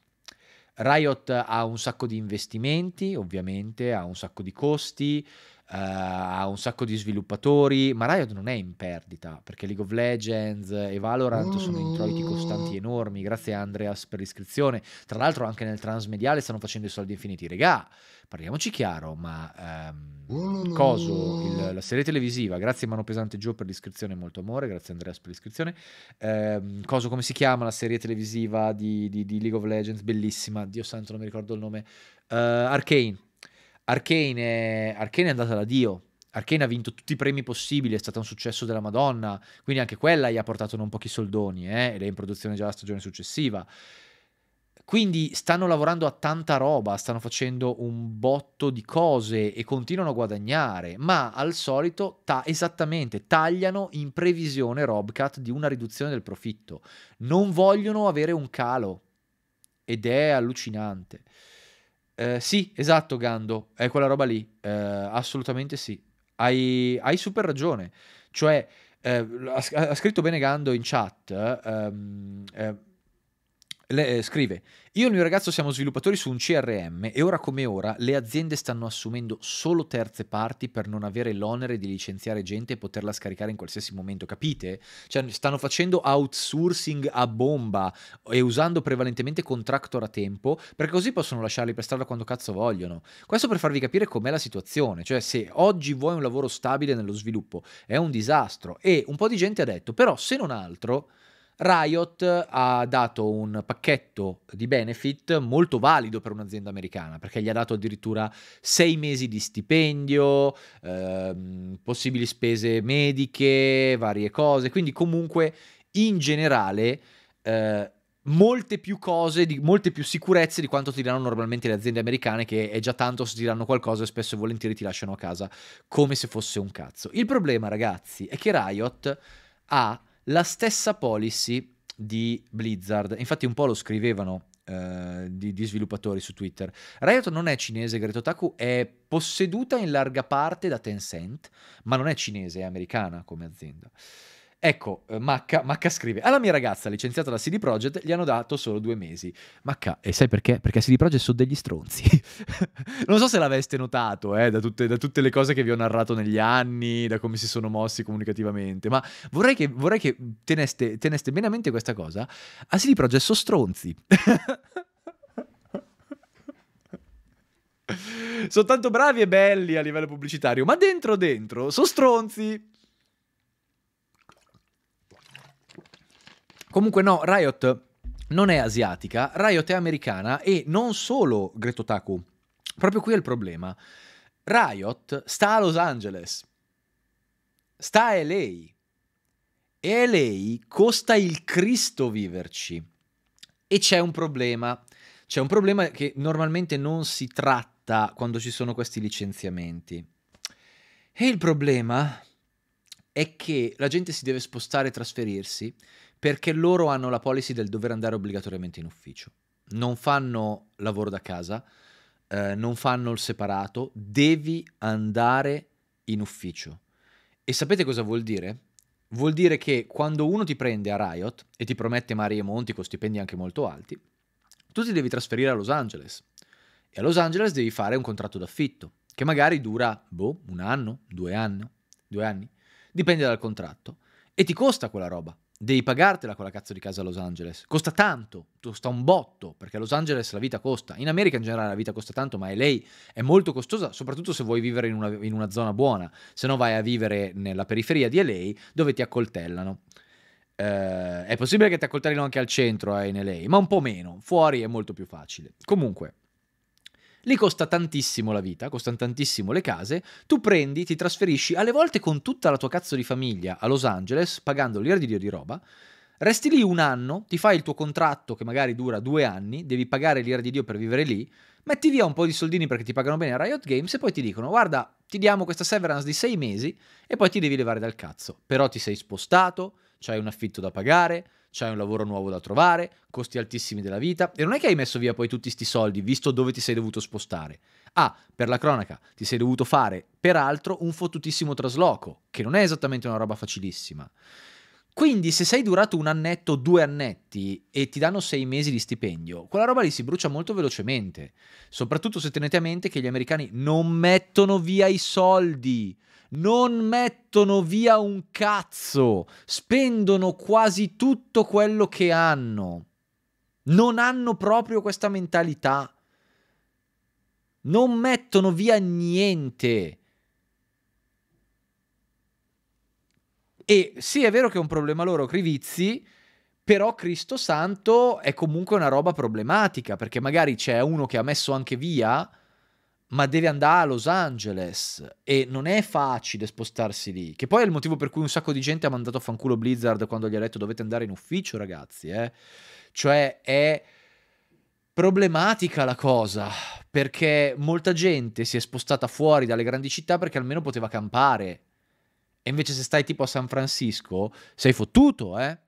Riot ha un sacco di investimenti, ovviamente, ha un sacco di costi, eh, ha un sacco di sviluppatori, ma Riot non è in perdita, perché League of Legends e Valorant oh. sono introiti costanti enormi, grazie a Andreas per l'iscrizione. Tra l'altro anche nel transmediale stanno facendo i soldi infiniti. Regà, parliamoci chiaro, ma ehm, Coso, il, la serie televisiva, grazie Mano Pesante Gio per l'iscrizione, molto amore, grazie Andreas per l'iscrizione. Ehm, Coso, come si chiama la serie televisiva di, di, di, League of Legends? Bellissima, Dio santo non mi ricordo il nome. Uh, Arcane Arcane è, Arcane è andata da Dio. Arcane ha vinto tutti i premi possibili, è stato un successo della Madonna, quindi anche quella gli ha portato non pochi soldoni, eh? ed è in produzione già la stagione successiva. Quindi stanno lavorando a tanta roba, stanno facendo un botto di cose e continuano a guadagnare, ma al solito ta- esattamente tagliano in previsione Robcat di una riduzione del profitto. Non vogliono avere un calo ed è allucinante. Eh, sì, esatto, Gando, è quella roba lì. Eh, assolutamente sì. Hai, hai, super ragione. Cioè, eh, ha, ha, scritto bene Gando in chat. Eh, ehm, eh, le, eh, scrive, io e il mio ragazzo siamo sviluppatori su un CRM e ora come ora le aziende stanno assumendo solo terze parti per non avere l'onere di licenziare gente e poterla scaricare in qualsiasi momento, capite? Cioè stanno facendo outsourcing a bomba e usando prevalentemente contractor a tempo perché così possono lasciarli per strada quando cazzo vogliono. Questo per farvi capire com'è la situazione, cioè se oggi vuoi un lavoro stabile nello sviluppo è un disastro e un po' di gente ha detto però se non altro... Riot ha dato un pacchetto di benefit molto valido per un'azienda americana, perché gli ha dato addirittura sei mesi di stipendio, ehm, possibili spese mediche, varie cose, quindi comunque in generale eh, molte più cose, di, molte più sicurezze di quanto ti danno normalmente le aziende americane che è già tanto se ti danno qualcosa e spesso e volentieri ti lasciano a casa come se fosse un cazzo. Il problema ragazzi è che Riot ha la stessa policy di Blizzard. Infatti un po' lo scrivevano eh, di, di, sviluppatori su Twitter. Riot non è cinese, Great Otaku è posseduta in larga parte da Tencent, ma non è cinese, è americana come azienda. Ecco, eh, Macca, Macca scrive, alla mia ragazza licenziata da CD Projekt gli hanno dato solo due mesi. Macca, e sai perché? Perché CD Projekt sono degli stronzi. non so se l'aveste notato, eh, da, tutte, da, tutte, le cose che vi ho narrato negli anni, da come si sono mossi comunicativamente, ma vorrei che, vorrei che teneste, teneste bene a mente questa cosa. A CD Projekt sono stronzi. sono tanto bravi e belli a livello pubblicitario, ma dentro dentro sono stronzi. Comunque no, Riot non è asiatica, Riot è americana e non solo Greto Taku. Proprio qui è il problema. Riot sta a Los Angeles. Sta a LA. E a LA costa il Cristo viverci. E c'è un problema. C'è un problema che normalmente non si tratta quando ci sono questi licenziamenti. E il problema è che la gente si deve spostare e trasferirsi perché loro hanno la policy del dover andare obbligatoriamente in ufficio. Non fanno lavoro da casa, eh, non fanno il separato, devi andare in ufficio. E sapete cosa vuol dire? Vuol dire che quando uno ti prende a Riot e ti promette mari e monti con stipendi anche molto alti, tu ti devi trasferire a Los Angeles. E a Los Angeles devi fare un contratto d'affitto, che magari dura, boh, un anno, due anni, due anni, dipende dal contratto, e ti costa quella roba devi pagartela quella cazzo di casa a Los Angeles. Costa tanto, costa un botto, perché a Los Angeles la vita costa. In America in generale la vita costa tanto, ma lei è molto costosa, soprattutto se vuoi vivere in una, in una zona buona. Se no vai a vivere nella periferia di LA, dove ti accoltellano. Eh, è possibile che ti accoltellino anche al centro, eh, in LA, ma un po' meno. Fuori è molto più facile. Comunque... Lì costa tantissimo la vita, costano tantissimo le case, tu prendi, ti trasferisci alle volte con tutta la tua cazzo di famiglia a Los Angeles, pagando l'ira di Dio di roba, resti lì un anno, ti fai il tuo contratto che magari dura due anni, devi pagare l'ira di Dio per vivere lì, metti via un po' di soldini perché ti pagano bene a Riot Games e poi ti dicono guarda, ti diamo questa severance di sei mesi e poi ti devi levare dal cazzo, però ti sei spostato, c'hai un affitto da pagare, c'hai un lavoro nuovo da trovare, costi altissimi della vita e non è che hai messo via poi tutti sti soldi, visto dove ti sei dovuto spostare. Ah, per la cronaca, ti sei dovuto fare, peraltro, un fottutissimo trasloco, che non è esattamente una roba facilissima. Quindi se sei durato un annetto, due annetti e ti danno sei mesi di stipendio, quella roba lì si brucia molto velocemente, soprattutto se tenete a mente che gli americani non mettono via i soldi non mettono via un cazzo, spendono quasi tutto quello che hanno. Non hanno proprio questa mentalità. Non mettono via niente. E sì, è vero che è un problema loro, Crivizzi, però Cristo Santo è comunque una roba problematica, perché magari c'è uno che ha messo anche via ma devi andare a Los Angeles e non è facile spostarsi lì. Che poi è il motivo per cui un sacco di gente ha mandato a fanculo Blizzard quando gli ha detto dovete andare in ufficio, ragazzi. Eh? Cioè è problematica la cosa, perché molta gente si è spostata fuori dalle grandi città perché almeno poteva campare. E invece se stai tipo a San Francisco sei fottuto, eh?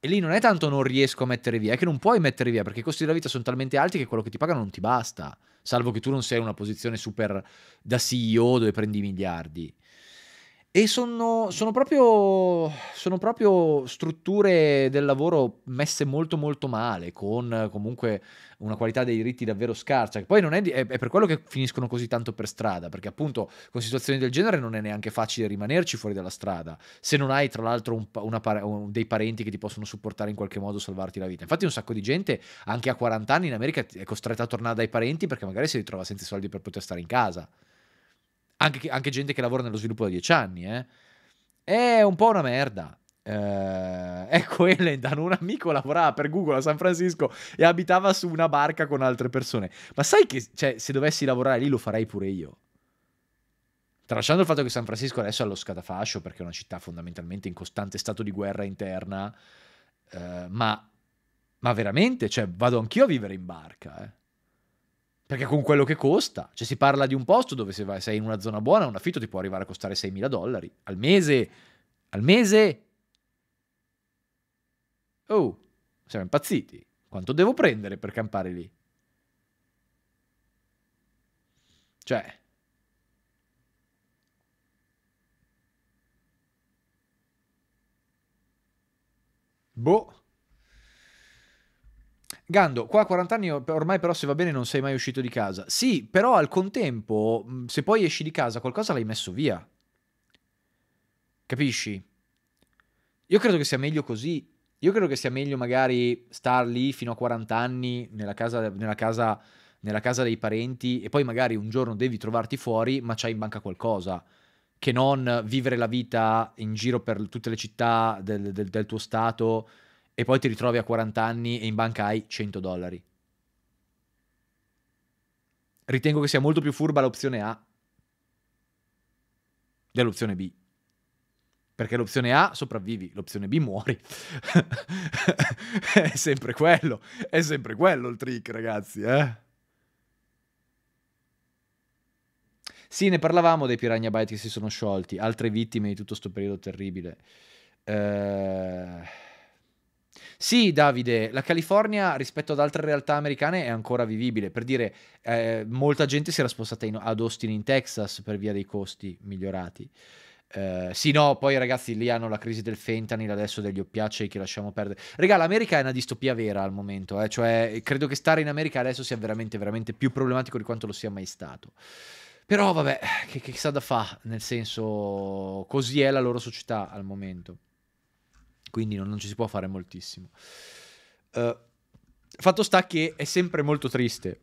E lì non è tanto non riesco a mettere via, è che non puoi mettere via perché i costi della vita sono talmente alti che quello che ti pagano non ti basta salvo che tu non sei in una posizione super da CEO dove prendi miliardi. E sono, sono, proprio, sono, proprio, strutture del lavoro messe molto molto male, con comunque una qualità dei diritti davvero scarsa, che poi non è, è, è, per quello che finiscono così tanto per strada, perché appunto con situazioni del genere non è neanche facile rimanerci fuori dalla strada, se non hai tra l'altro un, una, un, dei parenti che ti possono supportare in qualche modo, salvarti la vita. Infatti un sacco di gente anche a 40 anni in America è costretta a tornare dai parenti perché magari si ritrova senza soldi per poter stare in casa. Anche, anche, gente che lavora nello sviluppo da dieci anni, eh. È un po' una merda. Eh, ecco da un amico lavorava per Google a San Francisco e abitava su una barca con altre persone. Ma sai che cioè, se dovessi lavorare lì lo farei pure io. Tralasciando il fatto che San Francisco adesso è allo scatafascio perché è una città fondamentalmente in costante stato di guerra interna, eh, ma, ma, veramente, cioè, vado anch'io a vivere in barca. Eh. Perché con quello che costa, cioè si parla di un posto dove se vai, sei in una zona buona un affitto ti può arrivare a costare 6.000 dollari al mese, al mese. Oh, siamo impazziti. Quanto devo prendere per campare lì? Cioè... Boh. Gando, qua a 40 anni ormai però se va bene non sei mai uscito di casa. Sì, però al contempo, se poi esci di casa, qualcosa l'hai messo via. Capisci? Io credo che sia meglio così. Io credo che sia meglio magari star lì fino a 40 anni nella casa, nella casa, nella casa dei parenti e poi magari un giorno devi trovarti fuori ma c'hai in banca qualcosa che non vivere la vita in giro per tutte le città del, del, del tuo stato e poi ti ritrovi a 40 anni e in banca hai 100 dollari. Ritengo che sia molto più furba l'opzione A dell'opzione B. Perché l'opzione A sopravvivi, l'opzione B muori. è sempre quello, è sempre quello il trick, ragazzi, eh? Sì, ne parlavamo dei Piranha bite che si sono sciolti, altre vittime di tutto questo periodo terribile. Eh... Sì, Davide, la California rispetto ad altre realtà americane è ancora vivibile. Per dire, eh, molta gente si era spostata in, ad Austin in Texas per via dei costi migliorati. Eh, sì, no, poi ragazzi lì hanno la crisi del fentanyl, adesso degli oppiacei che lasciamo perdere. Regà, l'America è una distopia vera al momento, eh? cioè credo che stare in America adesso sia veramente, veramente più problematico di quanto lo sia mai stato. Però vabbè, che, che sa da fa, nel senso, così è la loro società al momento quindi non, non ci si può fare moltissimo. Uh, fatto sta che è sempre molto triste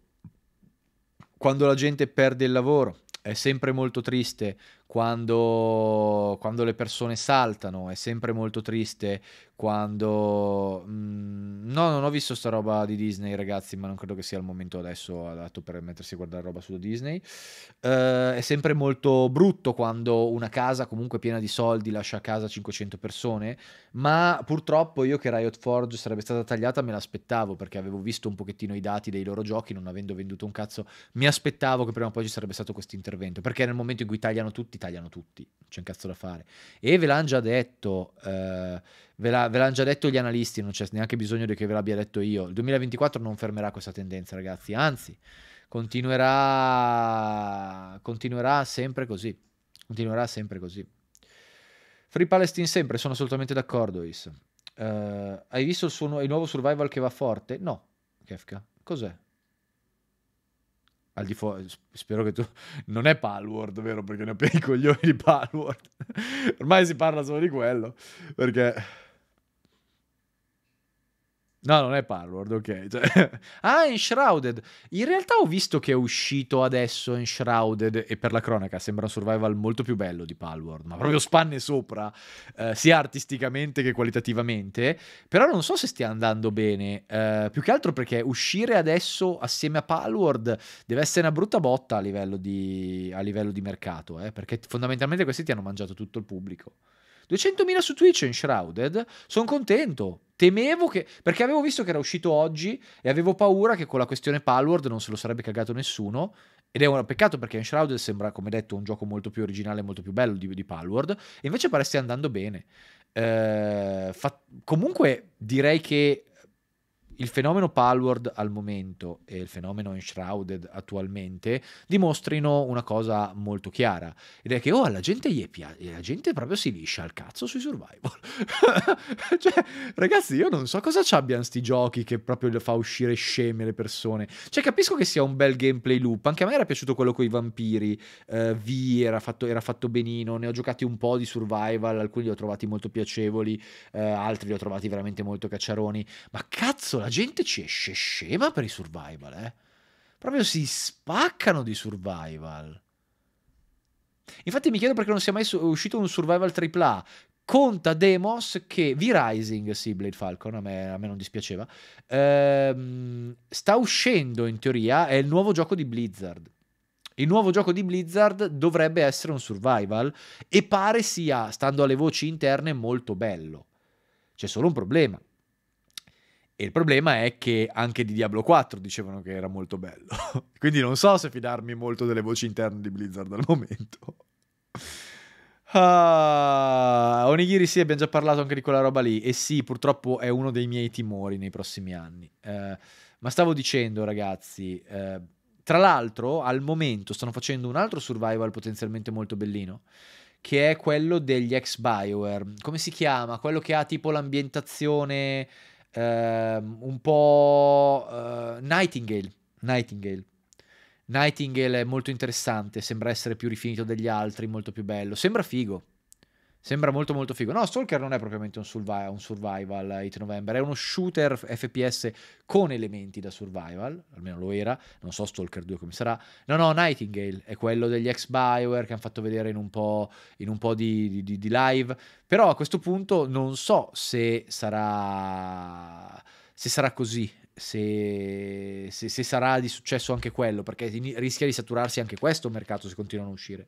quando la gente perde il lavoro, è sempre molto triste quando, quando, le persone saltano, è sempre molto triste quando... Mh, mm, no, non ho visto sta roba di Disney ragazzi, ma non credo che sia il momento adesso adatto per mettersi a guardare roba su Disney. Uh, è sempre molto brutto quando una casa comunque piena di soldi lascia a casa 500 persone, ma purtroppo io che Riot Forge sarebbe stata tagliata me l'aspettavo perché avevo visto un pochettino i dati dei loro giochi, non avendo venduto un cazzo, mi aspettavo che prima o poi ci sarebbe stato questo intervento, perché nel momento in cui tagliano tutti tagliano tutti, non c'è un cazzo da fare. E ve l'hanno già detto, eh, ve, la, ve l'hanno già detto gli analisti, non c'è neanche bisogno che ve l'abbia detto io. Il 2024 non fermerà questa tendenza, ragazzi, anzi, continuerà, continuerà sempre così, continuerà sempre così. Free Palestine sempre, sono assolutamente d'accordo, Is. Uh, hai visto il, suo, il nuovo survival che va forte? No, Kefka, cos'è? al di fuori, spero che tu... Non è Palworld, vero? Perché ne ho per i coglioni di Palworld. Ormai si parla solo di quello, perché... No, non è password, ok. Cioè... ah, Enshrouded. In realtà ho visto che è uscito adesso Enshrouded e per la cronaca sembra un survival molto più bello di Palworld, ma proprio spanne sopra, eh, sia artisticamente che qualitativamente. Però non so se stia andando bene, eh, più che altro perché uscire adesso assieme a Palworld deve essere una brutta botta a livello di, a livello di mercato, eh, perché fondamentalmente questi ti hanno mangiato tutto il pubblico. 200.000 su Twitch Enshrouded, sono contento. Temevo che. Perché avevo visto che era uscito oggi e avevo paura che con la questione Palward non se lo sarebbe cagato nessuno. Ed è un peccato perché Enshrouded sembra, come detto, un gioco molto più originale, e molto più bello di, di Palward. E invece pare stia andando bene. Eh, fa... Comunque direi che il fenomeno Palward al momento e il fenomeno Enshrouded attualmente dimostrino una cosa molto chiara ed è che oh, alla gente gli è piace, la gente proprio si liscia al cazzo sui survival. cioè, ragazzi, io non so cosa c'abbiano sti giochi che proprio fa uscire sceme le persone. Cioè, capisco che sia un bel gameplay loop, anche a me era piaciuto quello con i vampiri, uh, V era fatto, era fatto benino, ne ho giocati un po' di survival, alcuni li ho trovati molto piacevoli, uh, altri li ho trovati veramente molto cacciaroni, ma cazzo la gente ci esce scema per i survival, eh. Proprio si spaccano di survival. Infatti mi chiedo perché non sia mai uscito un survival AAA. Conta Demos che V-Rising, sì, Blade Falcon, a me, a me non dispiaceva, ehm, sta uscendo in teoria, è il nuovo gioco di Blizzard. Il nuovo gioco di Blizzard dovrebbe essere un survival e pare sia, stando alle voci interne, molto bello. C'è solo un problema. E il problema è che anche di Diablo 4 dicevano che era molto bello. Quindi non so se fidarmi molto delle voci interne di Blizzard al momento. Ah, Onigiri sì, abbiamo già parlato anche di quella roba lì. E sì, purtroppo è uno dei miei timori nei prossimi anni. Eh, ma stavo dicendo, ragazzi, eh, tra l'altro al momento stanno facendo un altro survival potenzialmente molto bellino che è quello degli ex Bioware. Come si chiama? Quello che ha tipo l'ambientazione ehm, un po' eh, Nightingale. Nightingale. Nightingale è molto interessante, sembra essere più rifinito degli altri, molto più bello. Sembra figo. Sembra molto molto figo. No, Stalker non è propriamente un, survival, un survival 8 eh, November, è uno shooter FPS con elementi da survival, almeno lo era, non so Stalker 2 come sarà. No, no, Nightingale è quello degli ex Bioware che hanno fatto vedere in un po', in un po di, di, di live, però a questo punto non so se sarà, se sarà così, se, se, se sarà di successo anche quello, perché rischia di saturarsi anche questo mercato se continuano a uscire.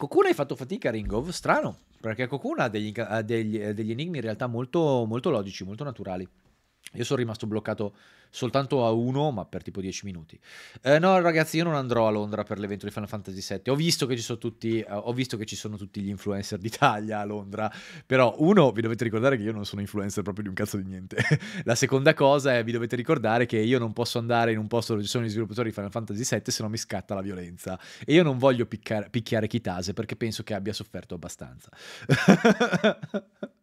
Cocoon hai fatto fatica, Ringov? Strano, perché Cocoon ha degli, degli, eh, degli enigmi in realtà molto, molto logici, molto naturali. Io sono rimasto bloccato soltanto a uno, ma per tipo 10 minuti. Eh, no, ragazzi, io non andrò a Londra per l'evento di Final Fantasy VII. Ho visto che ci sono tutti, eh, che ci sono tutti gli influencer d'Italia a Londra. Però, uno, vi dovete ricordare che io non sono influencer proprio di un cazzo di niente. La seconda cosa è, vi dovete ricordare che io non posso andare in un posto dove ci sono gli sviluppatori di Final Fantasy VII, se non mi scatta la violenza. E io non voglio piccare, picchiare Kitase perché penso che abbia sofferto abbastanza.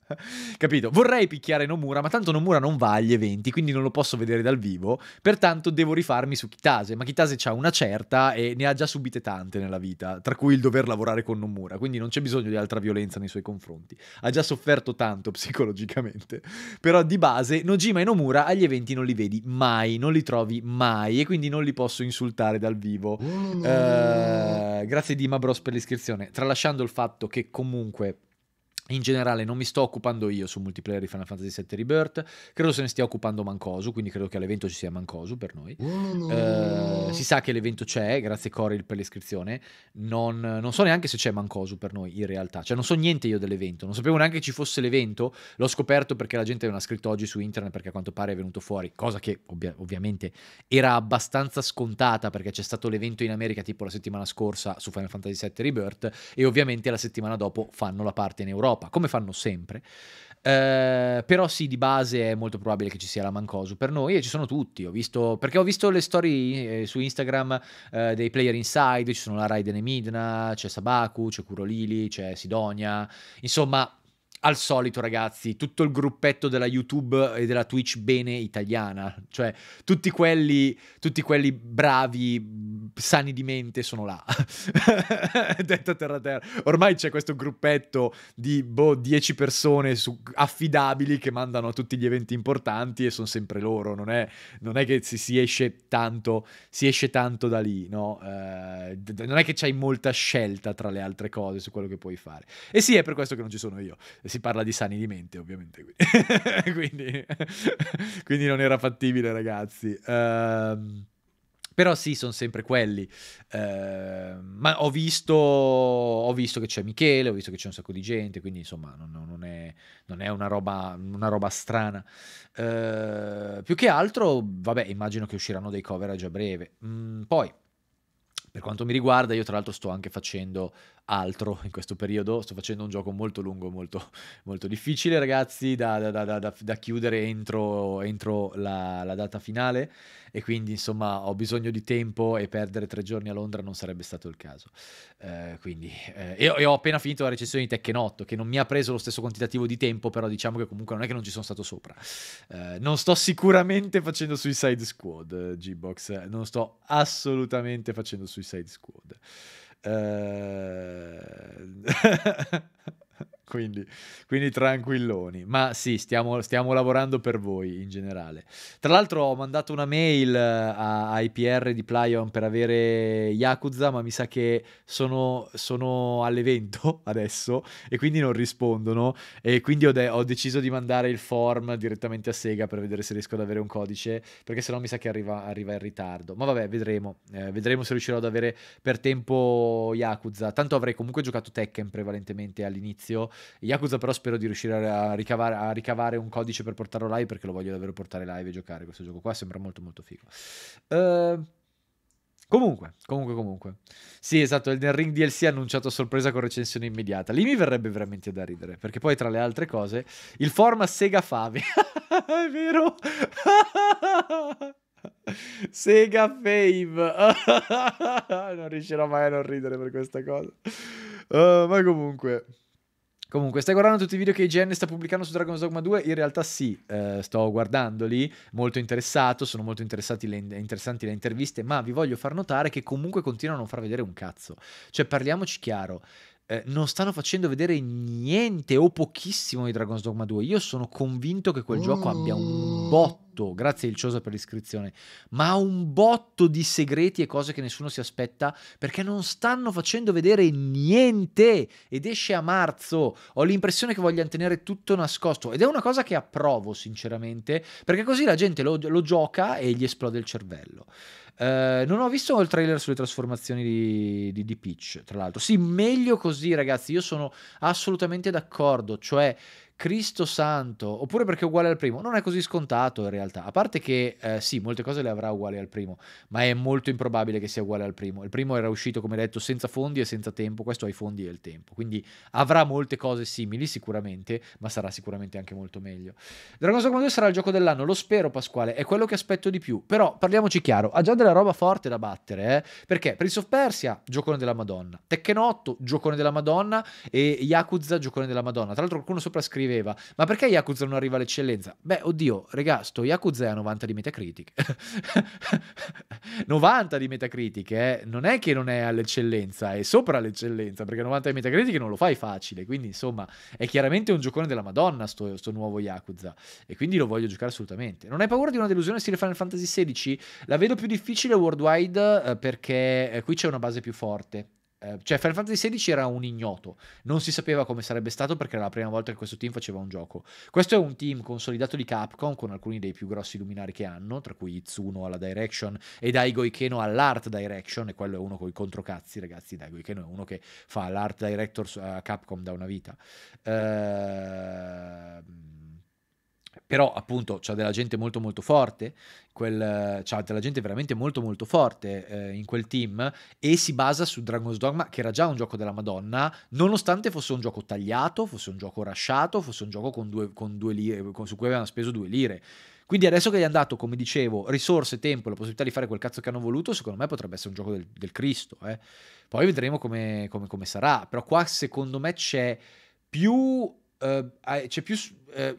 Capito? Vorrei picchiare Nomura, ma tanto Nomura non va agli eventi, quindi non lo posso vedere dal vivo. Pertanto devo rifarmi su Kitase. Ma Kitase ha una certa e ne ha già subite tante nella vita, tra cui il dover lavorare con Nomura. Quindi non c'è bisogno di altra violenza nei suoi confronti. Ha già sofferto tanto psicologicamente. Però di base, Nojima e Nomura agli eventi non li vedi mai, non li trovi mai, e quindi non li posso insultare dal vivo. Uh, grazie Dima Bros per l'iscrizione. Tralasciando il fatto che comunque in generale non mi sto occupando io su multiplayer di Final Fantasy VII Rebirth, credo se ne stia occupando Mancosu, quindi credo che all'evento ci sia Mancosu per noi. Uh, si sa che l'evento c'è, grazie Coril per l'iscrizione, non, non, so neanche se c'è Mancosu per noi in realtà, cioè non so niente io dell'evento, non sapevo neanche che ci fosse l'evento, l'ho scoperto perché la gente non ha scritto oggi su internet perché a quanto pare è venuto fuori, cosa che ovvia- ovviamente era abbastanza scontata perché c'è stato l'evento in America tipo la settimana scorsa su Final Fantasy VII Rebirth e ovviamente la settimana dopo fanno la parte in Europa Europa, come fanno sempre. Eh, però sì, di base è molto probabile che ci sia la Mancosu per noi e ci sono tutti. Ho visto, perché ho visto le storie eh, su Instagram eh, dei player inside, ci sono la Raiden e Midna, c'è Sabaku, c'è Curolili, c'è Sidonia, insomma al solito ragazzi, tutto il gruppetto della YouTube e della Twitch bene italiana, cioè tutti quelli, tutti quelli bravi, sani di mente sono là, detto terra terra. Ormai c'è questo gruppetto di boh, 10 persone su, affidabili che mandano tutti gli eventi importanti e sono sempre loro, non è, non è che si, si, esce tanto, si esce tanto da lì, no? Eh, non è che c'hai molta scelta tra le altre cose su quello che puoi fare. E sì, è per questo che non ci sono io si parla di sani di mente, ovviamente. Quindi, quindi, quindi non era fattibile, ragazzi. Uh, però sì, sono sempre quelli. Uh, ma ho visto, ho visto, che c'è Michele, ho visto che c'è un sacco di gente, quindi insomma non, non, è, non è, una roba, una roba strana. Uh, più che altro, vabbè, immagino che usciranno dei cover a già breve. Mm, poi, per quanto mi riguarda, io tra l'altro sto anche facendo altro in questo periodo. Sto facendo un gioco molto lungo, molto, molto difficile, ragazzi, da, da, da, da chiudere entro, entro la, la, data finale. E quindi, insomma, ho bisogno di tempo e perdere tre giorni a Londra non sarebbe stato il caso. Eh, quindi, eh, e, ho, e, ho appena finito la recensione di Tekken 8, che non mi ha preso lo stesso quantitativo di tempo, però diciamo che comunque non è che non ci sono stato sopra. Eh, non sto sicuramente facendo Suicide Squad, eh, G-Box. Non sto assolutamente facendo Suicide Squad. Uh... quindi, quindi, tranquilloni. Ma sì, stiamo, stiamo, lavorando per voi in generale. Tra l'altro ho mandato una mail eh, a, ai PR di Plyon per avere Yakuza, ma mi sa che sono, sono all'evento adesso e quindi non rispondono. E quindi ho, de- ho, deciso di mandare il form direttamente a Sega per vedere se riesco ad avere un codice, perché sennò mi sa che arriva, arriva in ritardo. Ma vabbè, vedremo. Eh, vedremo se riuscirò ad avere per tempo Yakuza. Tanto avrei comunque giocato Tekken prevalentemente all'inizio Yakuza però spero di riuscire a ricavare, a ricavare, un codice per portarlo live perché lo voglio davvero portare live e giocare questo gioco qua, sembra molto molto figo. Uh, Comunque, comunque, comunque. Sì, esatto, Elden Ring DLC annunciato a sorpresa con recensione immediata. Lì mi verrebbe veramente da ridere, perché poi tra le altre cose, il format Sega Fave È vero? Sega Fave. non riuscirò mai a non ridere per questa cosa. Uh, ma comunque... Comunque, stai guardando tutti i video che IGN sta pubblicando su Dragon's Dogma 2? In realtà sì, eh, sto guardandoli, molto interessato, sono molto le, interessanti le interviste, ma vi voglio far notare che comunque continuano a non far vedere un cazzo. Cioè, parliamoci chiaro, eh, non stanno facendo vedere niente o pochissimo di Dragon's Dogma 2. Io sono convinto che quel mm. gioco abbia un mm. botto tutto, grazie il Ciosa per l'iscrizione, ma ha un botto di segreti e cose che nessuno si aspetta perché non stanno facendo vedere niente ed esce a marzo. Ho l'impressione che vogliano tenere tutto nascosto ed è una cosa che approvo sinceramente perché così la gente lo, lo gioca e gli esplode il cervello. Uh, non ho visto il trailer sulle trasformazioni di, di, di Peach, tra l'altro. Sì, meglio così, ragazzi. Io sono assolutamente d'accordo. Cioè, Cristo Santo, oppure perché è uguale al primo, non è così scontato in realtà, a parte che eh, sì, molte cose le avrà uguali al primo, ma è molto improbabile che sia uguale al primo. Il primo era uscito, come detto, senza fondi e senza tempo, questo ha i fondi e il tempo, quindi avrà molte cose simili sicuramente, ma sarà sicuramente anche molto meglio. Dragon's Dogma 2 sarà il gioco dell'anno, lo spero Pasquale, è quello che aspetto di più, però parliamoci chiaro, ha già della roba forte da battere, eh? perché Prince of Persia, giocone della Madonna, Tekken 8, giocone della Madonna e Yakuza, giocone della Madonna. Tra l'altro qualcuno sopra scrive scriveva, ma perché Yakuza non arriva all'eccellenza? Beh, oddio, regà, sto Yakuza è a 90 di Metacritic. 90 di Metacritic, eh? Non è che non è all'eccellenza, è sopra l'eccellenza, perché 90 di Metacritic non lo fai facile, quindi insomma, è chiaramente un giocone della madonna sto, sto nuovo Yakuza, e quindi lo voglio giocare assolutamente. Non hai paura di una delusione stile Final Fantasy XVI? La vedo più difficile worldwide eh, perché eh, qui c'è una base più forte eh, cioè Final Fantasy XVI era un ignoto, non si sapeva come sarebbe stato perché era la prima volta che questo team faceva un gioco. Questo è un team consolidato di Capcom con alcuni dei più grossi luminari che hanno, tra cui Itsuno alla direction e Daigo Ikeno all'art direction, e quello è uno con i controcazzi, ragazzi, Daigo Ikeno è uno che fa l'art director a Capcom da una vita. Ehm però appunto c'ha della gente molto molto forte, quel, c'ha della gente veramente molto molto forte eh, in quel team e si basa su Dragon's Dogma che era già un gioco della Madonna, nonostante fosse un gioco tagliato, fosse un gioco rasciato, fosse un gioco con due, con due lire, con, su cui avevano speso due lire. Quindi adesso che gli hanno dato, come dicevo, risorse, tempo e la possibilità di fare quel cazzo che hanno voluto, secondo me potrebbe essere un gioco del, del Cristo. Eh. Poi vedremo come, come, come, sarà, però qua secondo me c'è più... Eh, c'è più eh,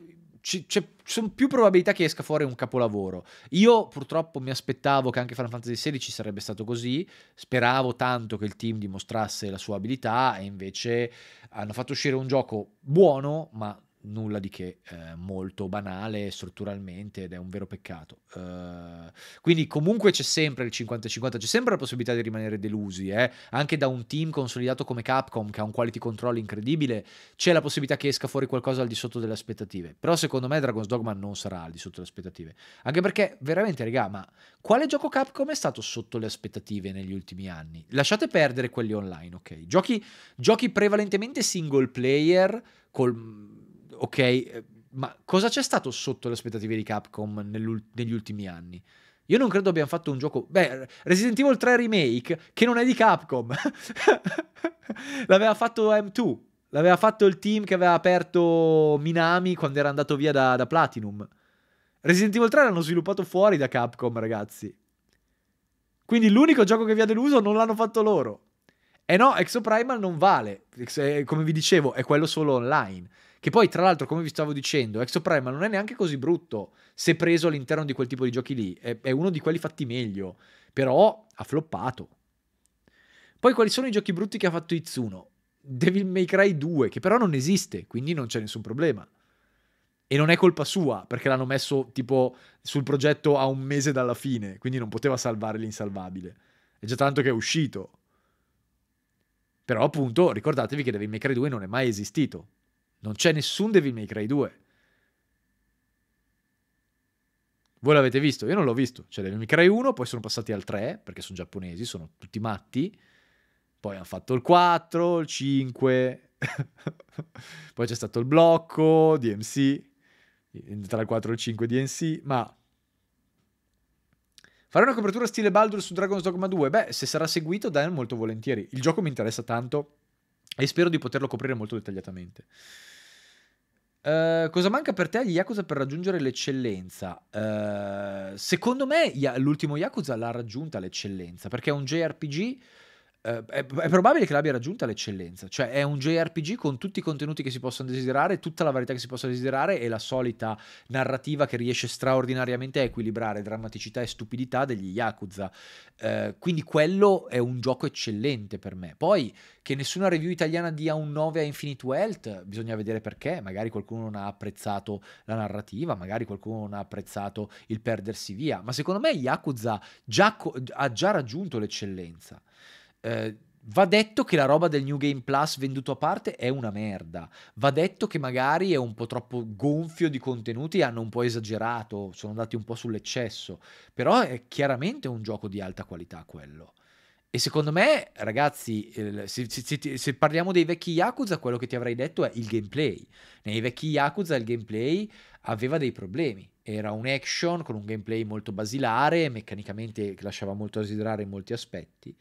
ci sono più probabilità che esca fuori un capolavoro. Io purtroppo mi aspettavo che anche Final Fantasy XVI sarebbe stato così, speravo tanto che il team dimostrasse la sua abilità e invece hanno fatto uscire un gioco buono, ma nulla di che, eh, molto banale strutturalmente ed è un vero peccato. Uh, quindi comunque c'è sempre il 50-50, c'è sempre la possibilità di rimanere delusi, eh? anche da un team consolidato come Capcom che ha un quality control incredibile, c'è la possibilità che esca fuori qualcosa al di sotto delle aspettative. Però secondo me Dragon's Dogma non sarà al di sotto delle aspettative, anche perché veramente regà, ma quale gioco Capcom è stato sotto le aspettative negli ultimi anni? Lasciate perdere quelli online, ok? Giochi, giochi prevalentemente single player col ok, eh, ma cosa c'è stato sotto le aspettative di Capcom negli ultimi anni? Io non credo abbiamo fatto un gioco. Beh, Resident Evil 3 Remake, che non è di Capcom, l'aveva fatto M2, l'aveva fatto il team che aveva aperto Minami quando era andato via da, da Platinum. Resident Evil 3 l'hanno sviluppato fuori da Capcom, ragazzi. Quindi l'unico gioco che vi ha deluso non l'hanno fatto loro. E eh no, Exoprimal non vale, come vi dicevo, è quello solo online. Che poi, tra l'altro, come vi stavo dicendo, Exoprimal non è neanche così brutto se preso all'interno di quel tipo di giochi lì. È, è uno di quelli fatti meglio, però ha floppato. Poi quali sono i giochi brutti che ha fatto Itsuno? Devil May Cry 2, che però non esiste, quindi non c'è nessun problema. E non è colpa sua, perché l'hanno messo tipo sul progetto a un mese dalla fine, quindi non poteva salvare l'insalvabile. È già tanto che è uscito. Però appunto ricordatevi che Devil May Cry 2 non è mai esistito. Non c'è nessun Devil May Cry 2. Voi l'avete visto? Io non l'ho visto. C'è Devil May Cry 1, poi sono passati al 3, perché sono giapponesi, sono tutti matti. Poi hanno fatto il 4, il 5. poi c'è stato il blocco, DMC, tra il 4 e il 5 DMC, ma Fare una copertura stile Baldur su Dragon's Dogma 2? Beh, se sarà seguito, dai, molto volentieri. Il gioco mi interessa tanto e spero di poterlo coprire molto dettagliatamente. Uh, cosa manca per te agli Yakuza per raggiungere l'eccellenza? Uh, secondo me l'ultimo Yakuza l'ha raggiunta l'eccellenza, perché è un JRPG eh, è, probabile che l'abbia raggiunta l'eccellenza, cioè è un JRPG con tutti i contenuti che si possono desiderare, tutta la varietà che si possa desiderare e la solita narrativa che riesce straordinariamente a equilibrare drammaticità e stupidità degli Yakuza. Eh, quindi quello è un gioco eccellente per me. Poi che nessuna review italiana dia un 9 a Infinite Wealth, bisogna vedere perché, magari qualcuno non ha apprezzato la narrativa, magari qualcuno non ha apprezzato il perdersi via, ma secondo me Yakuza già ha già raggiunto l'eccellenza. Eh, Va detto che la roba del New Game Plus venduto a parte è una merda. Va detto che magari è un po' troppo gonfio di contenuti hanno un po' esagerato, sono andati un po' sull'eccesso. Però è chiaramente un gioco di alta qualità quello. E secondo me, ragazzi, se, se, se, parliamo dei vecchi Yakuza, quello che ti avrei detto è il gameplay. Nei vecchi Yakuza il gameplay aveva dei problemi. Era un action con un gameplay molto basilare, meccanicamente lasciava molto a desiderare in molti aspetti.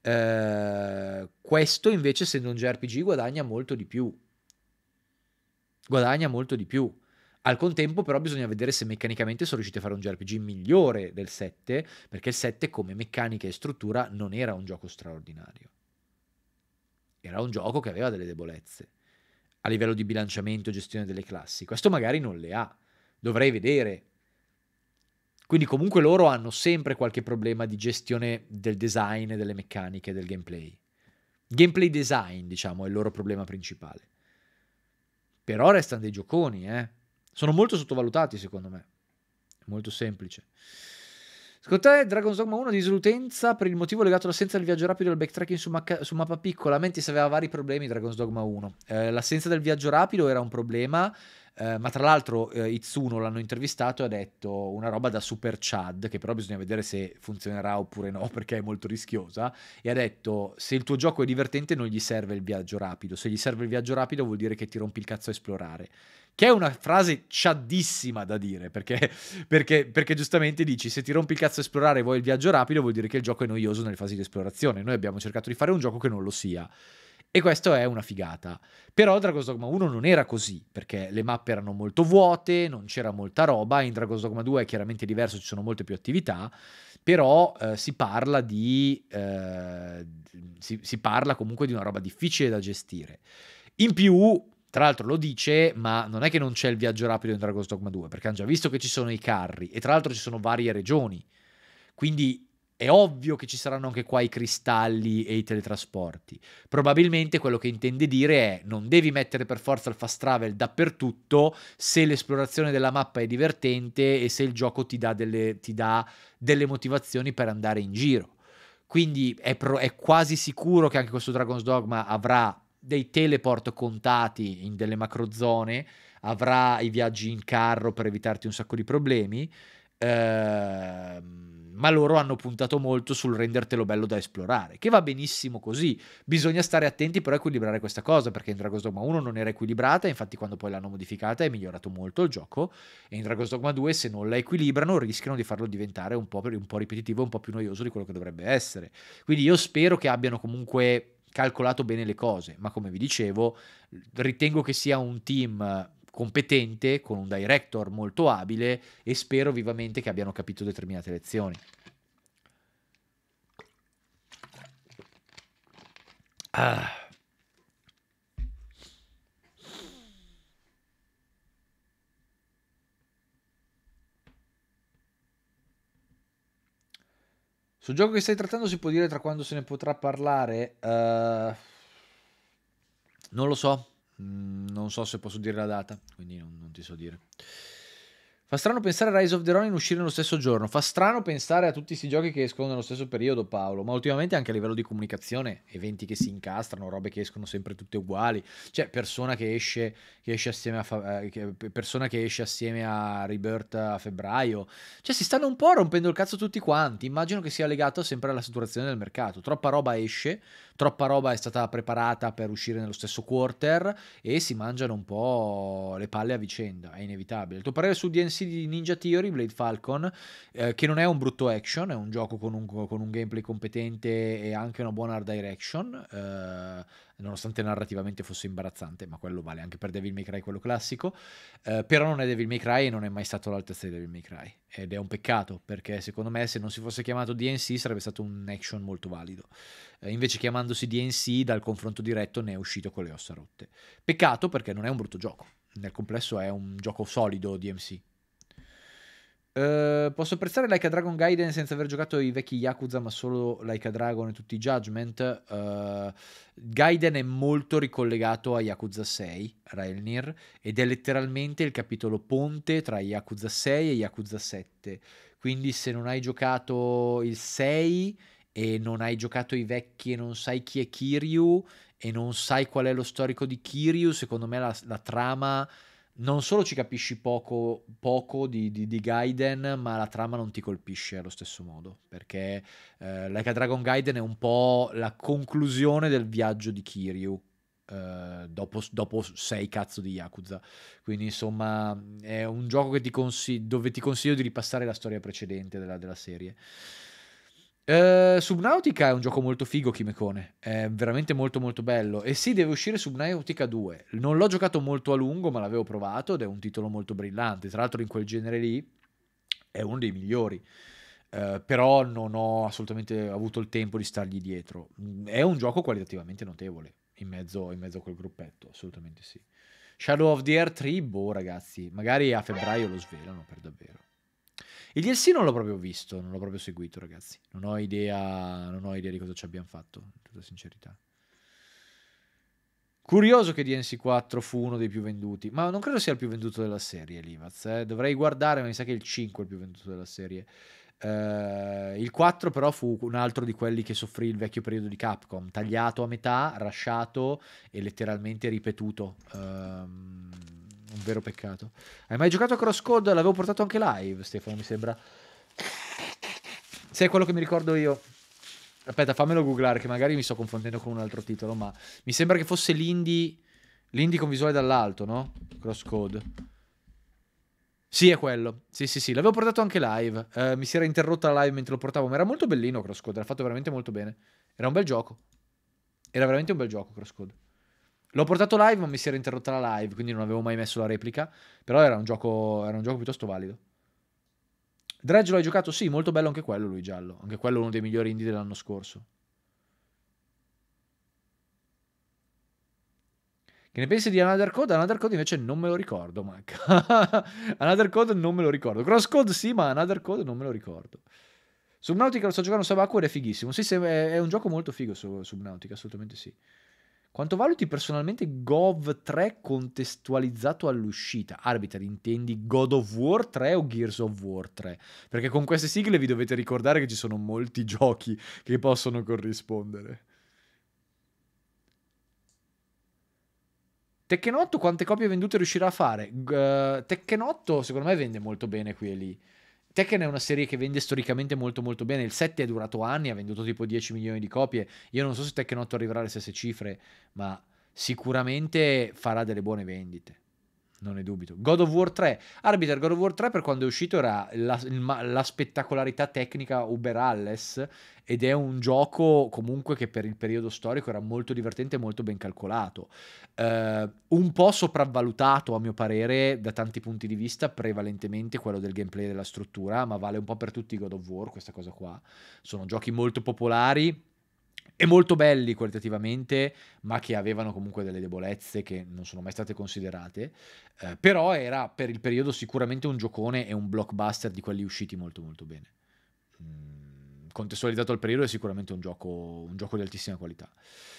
Eh, questo invece, essendo un JRPG, guadagna molto di più. Guadagna molto di più. Al contempo, però, bisogna vedere se meccanicamente sono riusciti a fare un JRPG migliore del 7, perché il 7, come meccanica e struttura, non era un gioco straordinario. Era un gioco che aveva delle debolezze a livello di bilanciamento e gestione delle classi. Questo magari non le ha. Dovrei vedere quindi comunque loro hanno sempre qualche problema di gestione del design, delle meccaniche, del gameplay. Gameplay design, diciamo, è il loro problema principale. Però restano dei gioconi, eh. Sono molto sottovalutati, secondo me. Molto semplice. Secondo te Dragon's Dogma 1 disutenza per il motivo legato all'assenza del viaggio rapido e al backtracking su, macca- su, mappa piccola? Menti se aveva vari problemi Dragon's Dogma 1. Eh, l'assenza del viaggio rapido era un problema eh, ma tra l'altro eh, Itsuno l'hanno intervistato e ha detto una roba da super chad, che però bisogna vedere se funzionerà oppure no, perché è molto rischiosa, e ha detto se il tuo gioco è divertente non gli serve il viaggio rapido, se gli serve il viaggio rapido vuol dire che ti rompi il cazzo a esplorare. Che è una frase ciaddissima da dire, perché, perché, perché giustamente dici se ti rompi il cazzo a esplorare e vuoi il viaggio rapido vuol dire che il gioco è noioso nelle fasi di esplorazione. Noi abbiamo cercato di fare un gioco che non lo sia. E questo è una figata. Però Dragon's Dogma 1 non era così, perché le mappe erano molto vuote, non c'era molta roba, in Dragon's Dogma 2 è chiaramente diverso, ci sono molte più attività, però eh, si parla di... Eh, si, si parla comunque di una roba difficile da gestire. In più, tra l'altro lo dice, ma non è che non c'è il viaggio rapido in Dragon's Dogma 2, perché hanno già visto che ci sono i carri, e tra l'altro ci sono varie regioni. Quindi è ovvio che ci saranno anche qua i cristalli e i teletrasporti. Probabilmente quello che intende dire è non devi mettere per forza il fast travel dappertutto se l'esplorazione della mappa è divertente e se il gioco ti dà delle, ti dà delle motivazioni per andare in giro. Quindi è, pro, è quasi sicuro che anche questo Dragon's Dogma avrà dei teleport contati in delle macro zone, avrà i viaggi in carro per evitarti un sacco di problemi. Ehm ma loro hanno puntato molto sul rendertelo bello da esplorare, che va benissimo così. Bisogna stare attenti però a equilibrare questa cosa, perché in Dragon's Dogma 1 non era equilibrata, infatti quando poi l'hanno modificata è migliorato molto il gioco, e in Dragon's Dogma 2 se non la equilibrano rischiano di farlo diventare un po', un po ripetitivo, un po' più noioso di quello che dovrebbe essere. Quindi io spero che abbiano comunque calcolato bene le cose, ma come vi dicevo, ritengo che sia un team competente, con un director molto abile e spero vivamente che abbiano capito determinate lezioni. Ah. Sul gioco che stai trattando si può dire tra quando se ne potrà parlare? Uh, non lo so. Mm, non so se posso dire la data, quindi non, non ti so dire. Fa strano pensare a Rise of the Ronin uscire nello stesso giorno. Fa strano pensare a tutti questi giochi che escono nello stesso periodo, Paolo. Ma ultimamente anche a livello di comunicazione, eventi che si incastrano, robe che escono sempre tutte uguali. Cioè, persona che esce, che esce assieme, a fa- eh, che, persona che esce assieme a Rebirth a febbraio. Cioè, si stanno un po' rompendo il cazzo tutti quanti. Immagino che sia legato sempre alla saturazione del mercato. Troppa roba esce, troppa roba è stata preparata per uscire nello stesso quarter e si mangiano un po' le palle a vicenda. È inevitabile. Il tuo parere su DNC? promessi di Ninja Theory, Blade Falcon, eh, che non è un brutto action, è un gioco con un, con un gameplay competente e anche una buona art direction, eh, nonostante narrativamente fosse imbarazzante, ma quello vale anche per Devil May Cry, quello classico, eh, però non è Devil May Cry e non è mai stato l'altezza di Devil May Cry, ed è un peccato, perché secondo me se non si fosse chiamato DNC sarebbe stato un action molto valido. Eh, invece chiamandosi DNC dal confronto diretto ne è uscito con le ossa rotte. Peccato perché non è un brutto gioco, nel complesso è un gioco solido DMC, eh, posso apprezzare Like a Dragon Gaiden senza aver giocato i vecchi Yakuza, ma solo Like a Dragon e tutti i Judgment. Uh, Gaiden è molto ricollegato a Yakuza 6, Railnir, ed è letteralmente il capitolo ponte tra Yakuza 6 e Yakuza 7. Quindi se non hai giocato il 6 e non hai giocato i vecchi e non sai chi è Kiryu e non sai qual è lo storico di Kiryu, secondo me la, la trama non solo ci capisci poco, poco di, di, di, Gaiden, ma la trama non ti colpisce allo stesso modo, perché eh, Like a Dragon Gaiden è un po' la conclusione del viaggio di Kiryu. Eh, dopo, dopo, sei cazzo di Yakuza quindi insomma è un gioco ti consig- dove ti consiglio di ripassare la storia precedente della, della serie eh, Subnautica è un gioco molto figo, Kimecone. È veramente molto molto bello. E sì, deve uscire Subnautica 2. Non l'ho giocato molto a lungo, ma l'avevo provato ed è un titolo molto brillante. Tra l'altro in quel genere lì è uno dei migliori. Uh, però non ho assolutamente avuto il tempo di stargli dietro. Mm, è un gioco qualitativamente notevole in mezzo, in mezzo a quel gruppetto, assolutamente sì. Shadow of the Air 3, boh ragazzi, magari a febbraio lo svelano per davvero. Il DLC non l'ho proprio visto, non l'ho proprio seguito, ragazzi. Non ho idea, non ho idea di cosa ci abbiamo fatto, in tutta sincerità. Curioso che DNC 4 fu uno dei più venduti, ma non credo sia il più venduto della serie, Livaz. Eh. Dovrei guardare, ma mi sa che il 5 è il più venduto della serie. Uh, il 4 però fu un altro di quelli che soffrì il vecchio periodo di Capcom, tagliato a metà, rasciato e letteralmente ripetuto. Um, un vero peccato. Hai mai giocato a Cross Code? L'avevo portato anche live, Stefano, mi sembra. Se è quello che mi ricordo io. Aspetta, fammelo googlare, che magari mi sto confondendo con un altro titolo, ma mi sembra che fosse l'indie, l'indie con visuale dall'alto, no? Cross Code. Sì, è quello. Sì, sì, sì, l'avevo portato anche live. Uh, mi si era interrotta la live mentre lo portavo, ma era molto bellino Cross Code, era fatto veramente molto bene. Era un bel gioco. Era veramente un bel gioco Cross Code. L'ho portato live, ma mi si era interrotta la live, quindi non avevo mai messo la replica. Però era un gioco, era un gioco piuttosto valido. Dredge l'hai giocato? Sì, molto bello anche quello, lui giallo. Anche quello è uno dei migliori indie dell'anno scorso. Che ne pensi di Another Code? Another Code invece non me lo ricordo, Mac. Another Code non me lo ricordo. Cross Code sì, ma Another Code non me lo ricordo. Subnautica lo sto giocando a Sabaku ed è fighissimo. Sì, è un gioco molto figo su Subnautica, assolutamente sì. Quanto valuti personalmente Gov 3 contestualizzato all'uscita? Arbiter, intendi God of War 3 o Gears of War 3? Perché con queste sigle vi dovete ricordare che ci sono molti giochi che possono corrispondere. Tekken 8 quante copie vendute riuscirà a fare? Uh, Tekken 8 secondo me vende molto bene qui e lì. Tekken è una serie che vende storicamente molto molto bene, il 7 è durato anni, ha venduto tipo 10 milioni di copie, io non so se Tekken 8 arriverà alle stesse cifre, ma sicuramente farà delle buone vendite. Non ne dubito. God of War 3. Arbiter God of War 3 per quando è uscito era la, la spettacolarità tecnica Uber Alles ed è un gioco comunque che per il periodo storico era molto divertente e molto ben calcolato. Uh, un po' sopravvalutato a mio parere da tanti punti di vista, prevalentemente quello del gameplay e della struttura, ma vale un po' per tutti i God of War questa cosa qua. Sono giochi molto popolari e molto belli qualitativamente, ma che avevano comunque delle debolezze che non sono mai state considerate. Eh, però era per il periodo sicuramente un giocone e un blockbuster di quelli usciti molto molto bene. Mm, contestualizzato al periodo è sicuramente un gioco, un gioco di altissima qualità.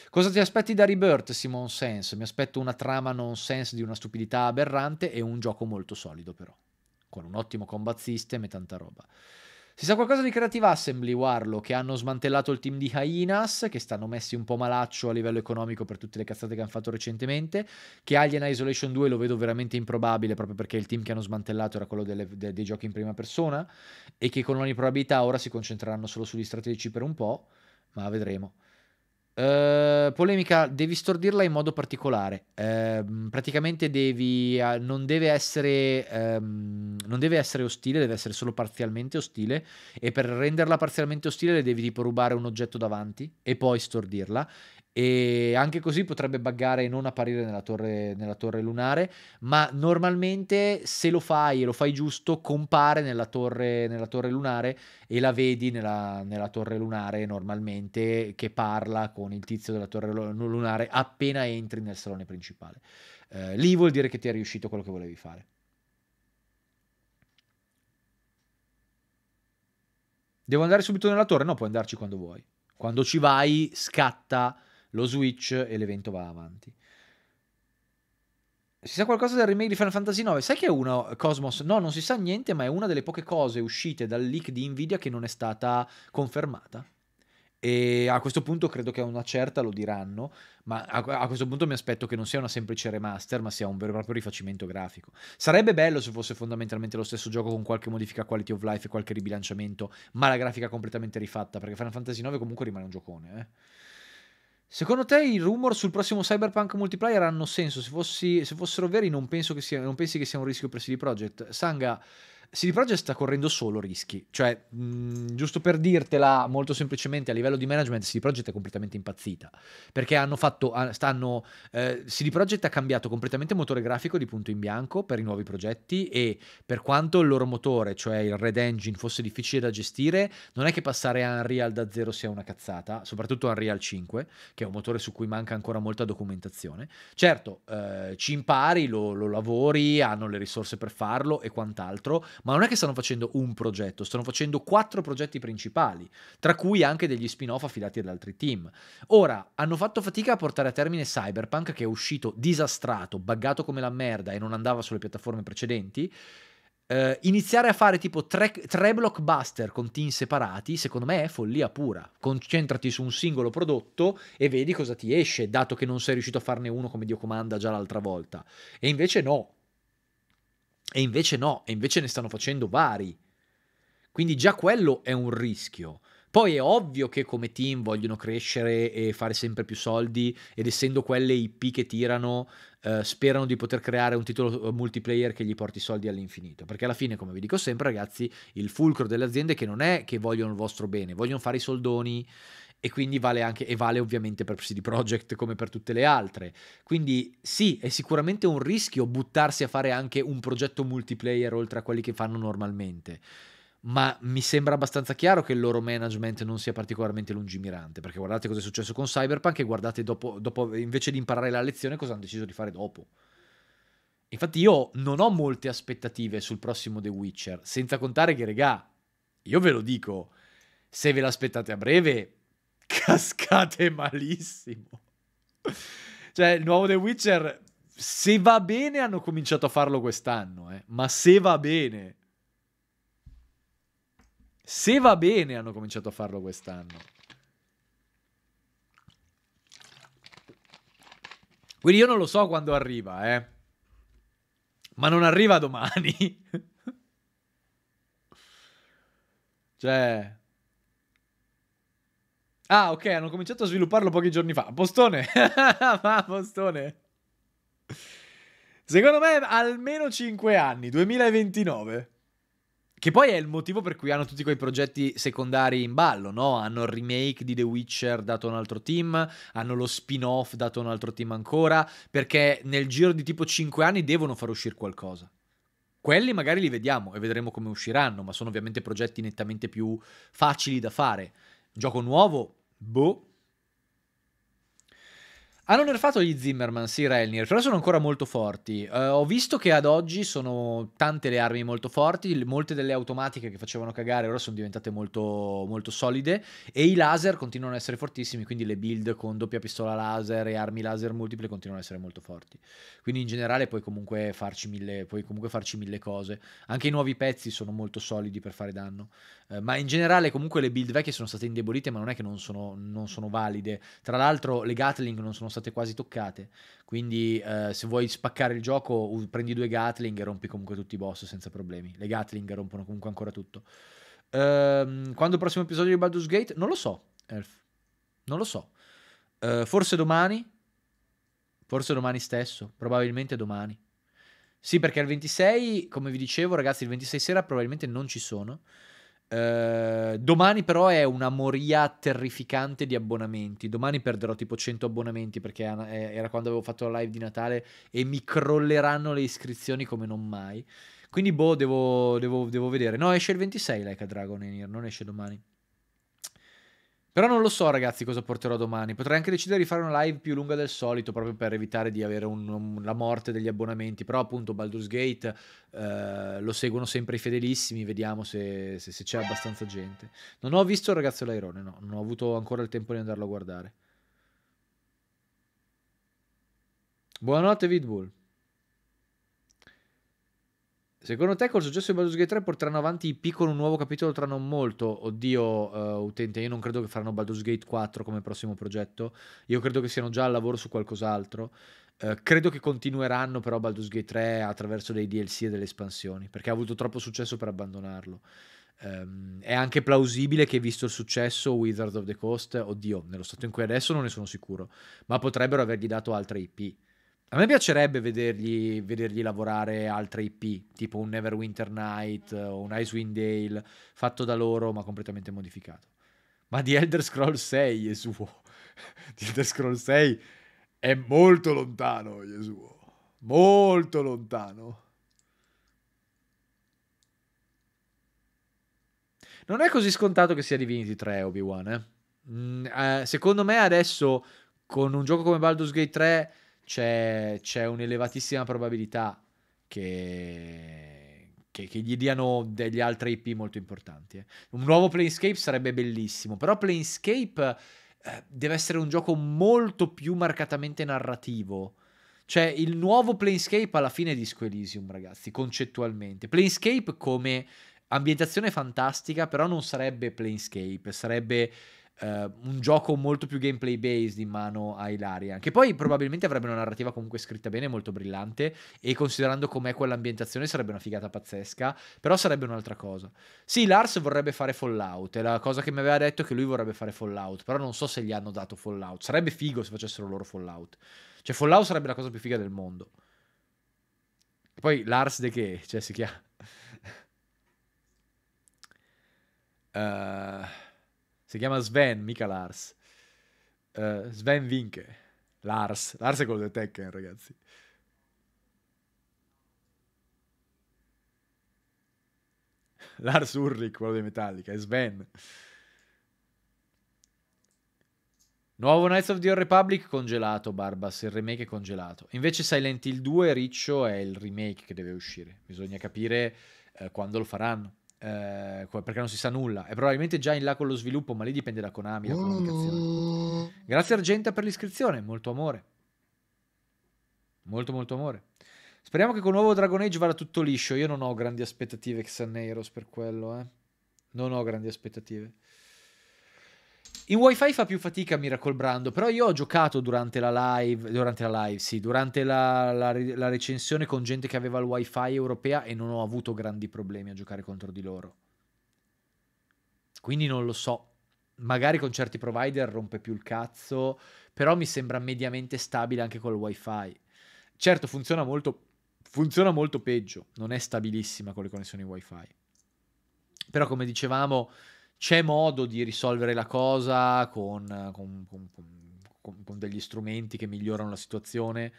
Cosa ti aspetti da Rebirth, Simon Sense? Mi aspetto una trama non sense di una stupidità aberrante e un gioco molto solido però, con un ottimo combat system e tanta roba. Si sa qualcosa di Creative Assembly, Warlo, che hanno smantellato il team di Hyenas, che stanno messi un po' malaccio a livello economico per tutte le cazzate che hanno fatto recentemente, che Alien Isolation 2 lo vedo veramente improbabile proprio perché il team che hanno smantellato era quello delle, de, dei giochi in prima persona e che con ogni probabilità ora si concentreranno solo sugli strategici per un po', ma vedremo. Eh, polemica, devi stordirla in modo particolare. Uh, praticamente devi, uh, non, deve essere, um, non deve essere ostile, deve essere solo parzialmente ostile. E per renderla parzialmente ostile, le devi tipo rubare un oggetto davanti e poi stordirla e anche così potrebbe buggare e non apparire nella torre, nella torre lunare, ma normalmente se lo fai e lo fai giusto compare nella torre, nella torre lunare e la vedi nella, nella torre lunare normalmente che parla con il tizio della torre lunare appena entri nel salone principale. Eh, lì vuol dire che ti è riuscito quello che volevi fare. Devo andare subito nella torre? No, puoi andarci quando vuoi. Quando ci vai scatta lo Switch e l'evento va avanti. Si sa qualcosa del remake di Final Fantasy IX? Sai che è uno, eh, Cosmos? No, non si sa niente, ma è una delle poche cose uscite dal leak di Nvidia che non è stata confermata. E a questo punto credo che a una certa lo diranno, ma a, a, questo punto mi aspetto che non sia una semplice remaster, ma sia un vero e proprio rifacimento grafico. Sarebbe bello se fosse fondamentalmente lo stesso gioco con qualche modifica quality of life e qualche ribilanciamento, ma la grafica completamente rifatta, perché Final Fantasy IX comunque rimane un giocone, eh. Secondo te i rumor sul prossimo Cyberpunk multiplayer hanno senso? Se, fossi, se fossero veri non, che sia, non pensi che sia un rischio per CD Projekt? Sanga, CD Projekt sta correndo solo rischi, cioè mh, mm, giusto per dirtela molto semplicemente a livello di management CD Projekt è completamente impazzita, perché hanno fatto, stanno, eh, CD Projekt ha cambiato completamente il motore grafico di punto in bianco per i nuovi progetti e per quanto il loro motore, cioè il Red Engine, fosse difficile da gestire, non è che passare a Unreal da zero sia una cazzata, soprattutto Unreal 5, che è un motore su cui manca ancora molta documentazione. Certo, eh, ci impari, lo, lo lavori, hanno le risorse per farlo e quant'altro, ma non è che stanno facendo un progetto, stanno facendo quattro progetti principali, tra cui anche degli spin-off affidati ad altri team. Ora, hanno fatto fatica a portare a termine Cyberpunk, che è uscito disastrato, buggato come la merda e non andava sulle piattaforme precedenti. Uh, iniziare a fare tipo tre, tre, blockbuster con team separati, secondo me è follia pura. Concentrati su un singolo prodotto e vedi cosa ti esce, dato che non sei riuscito a farne uno come Dio comanda già l'altra volta. E invece no, e invece no, e invece ne stanno facendo vari. Quindi già quello è un rischio. Poi è ovvio che come team vogliono crescere e fare sempre più soldi ed essendo quelle IP che tirano eh, sperano di poter creare un titolo eh, multiplayer che gli porti soldi all'infinito. Perché alla fine, come vi dico sempre ragazzi, il fulcro delle aziende è che non è che vogliono il vostro bene, vogliono fare i soldoni e quindi vale anche e vale ovviamente per CD Projekt come per tutte le altre. Quindi sì, è sicuramente un rischio buttarsi a fare anche un progetto multiplayer oltre a quelli che fanno normalmente. Ma mi sembra abbastanza chiaro che il loro management non sia particolarmente lungimirante, perché guardate cosa è successo con Cyberpunk e guardate dopo, dopo invece di imparare la lezione cosa hanno deciso di fare dopo. Infatti io non ho molte aspettative sul prossimo The Witcher, senza contare che, regà, io ve lo dico, se ve l'aspettate a breve, cascate malissimo. Cioè, il nuovo The Witcher, se va bene, hanno cominciato a farlo quest'anno, eh. ma se va bene... Se va bene, hanno cominciato a farlo quest'anno. Quindi io non lo so quando arriva, eh. Ma non arriva domani. cioè... Ah, ok, hanno cominciato a svilupparlo pochi giorni fa. Postone. Ma postone. Secondo me almeno 5 anni, 2029. Che poi è il motivo per cui hanno tutti quei progetti secondari in ballo, no? Hanno il remake di The Witcher dato a un altro team, hanno lo spin-off dato a un altro team ancora, perché nel giro di tipo 5 anni devono far uscire qualcosa. Quelli magari li vediamo e vedremo come usciranno, ma sono ovviamente progetti nettamente più facili da fare. Gioco nuovo, Beau. Hanno nerfato gli Zimmerman, sì, Relnir, però sono ancora molto forti. Uh, ho visto che ad oggi sono tante le armi molto forti, molte delle automatiche che facevano cagare ora sono diventate molto, molto solide e i laser continuano ad essere fortissimi, quindi le build con doppia pistola laser e armi laser multiple continuano ad essere molto forti. Quindi in generale puoi comunque farci mille, puoi comunque farci mille cose. Anche i nuovi pezzi sono molto solidi per fare danno. Uh, ma in generale comunque le build vecchie sono state indebolite, ma non è che non sono, non sono valide. Tra l'altro le Gatling non sono state state quasi toccate. Quindi eh, se vuoi spaccare il gioco, prendi due Gatling e rompi comunque tutti i boss senza problemi. Le Gatling rompono comunque ancora tutto. Ehm, quando il prossimo episodio di Baldur's Gate? Non lo so, Elf. Non lo so. Ehm, forse domani? Forse domani stesso, probabilmente domani. Sì, perché il 26, come vi dicevo, ragazzi, il 26 sera probabilmente non ci sono. Eh, domani però è una moria terrificante di abbonamenti. Domani perderò tipo 100 abbonamenti perché eh, era quando avevo fatto la live di Natale e mi crolleranno le iscrizioni come non mai. Quindi boh, devo, devo, devo vedere. No, esce il 26 Like a Dragon Enir, non esce domani. Però non lo so, ragazzi, cosa porterò domani. Potrei anche decidere di fare una live più lunga del solito, proprio per evitare di avere un, un, la morte degli abbonamenti. Però, appunto, Baldur's Gate eh, lo seguono sempre i fedelissimi. Vediamo se, se, se, c'è abbastanza gente. Non ho visto il ragazzo Lairone, no. Non ho avuto ancora il tempo di andarlo a guardare. Buonanotte, Vidbull. Secondo te col successo di Baldur's Gate 3 porteranno avanti i P con un nuovo capitolo tra non molto? Oddio, uh, utente, io non credo che faranno Baldur's Gate 4 come prossimo progetto. Io credo che siano già al lavoro su qualcos'altro. Uh, credo che continueranno però Baldur's Gate 3 attraverso dei DLC e delle espansioni, perché ha avuto troppo successo per abbandonarlo. Um, è anche plausibile che, visto il successo, Wizards of the Coast, oddio, nello stato in cui adesso non ne sono sicuro, ma potrebbero avergli dato altre IP a me piacerebbe vedergli, vedergli, lavorare altre IP, tipo un Neverwinter Night o eh, un Icewind Dale, fatto da loro ma completamente modificato. Ma di Elder Scrolls 6, Yesuo. di Elder Scrolls 6 è molto lontano, Yesuo. Molto lontano. Non è così scontato che sia Divinity 3 Obi-Wan, eh? mm, eh, secondo me adesso, con un gioco come Baldur's Gate 3 c'è, c'è un'elevatissima probabilità che, che, che, gli diano degli altri IP molto importanti. Eh. Un nuovo Planescape sarebbe bellissimo, però Planescape eh, deve essere un gioco molto più marcatamente narrativo. Cioè, il nuovo Planescape alla fine è Disco Elysium, ragazzi, concettualmente. Planescape come ambientazione fantastica, però non sarebbe Planescape, sarebbe Uh, un gioco molto più gameplay based in mano a Hilarion, che poi probabilmente avrebbe una narrativa comunque scritta bene, molto brillante, e considerando com'è quell'ambientazione sarebbe una figata pazzesca, però sarebbe un'altra cosa. Sì, Lars vorrebbe fare Fallout, è la cosa che mi aveva detto che lui vorrebbe fare Fallout, però non so se gli hanno dato Fallout, sarebbe figo se facessero loro Fallout. Cioè Fallout sarebbe la cosa più figa del mondo. E poi Lars de che? Cioè si chiama... uh... Si chiama Sven, mica Lars. Uh, Sven Vinke. Lars. Lars è quello del Tekken, ragazzi. Lars Ulrich, quello dei Metallica, è Sven. Nuovo Knights of the Old Republic congelato, Barbas, il remake è congelato. Invece Silent Hill 2, Riccio, è il remake che deve uscire. Bisogna capire eh, quando lo faranno eh, perché non si sa nulla. È probabilmente già in là con lo sviluppo, ma lì dipende da Konami, da comunicazione. Grazie Argenta per l'iscrizione, molto amore. Molto molto amore. Speriamo che con nuovo Dragon Age vada tutto liscio. Io non ho grandi aspettative Xaneros per quello, eh. Non ho grandi aspettative. In wifi fa più fatica Miracle Brando, però io ho giocato durante la live, durante la live, sì, durante la, la, la recensione con gente che aveva il wifi europea e non ho avuto grandi problemi a giocare contro di loro. Quindi non lo so. Magari con certi provider rompe più il cazzo, però mi sembra mediamente stabile anche col wifi. Certo, funziona molto, funziona molto peggio, non è stabilissima con le connessioni wifi. Però come dicevamo c'è modo di risolvere la cosa con, con, con, con degli strumenti che migliorano la situazione,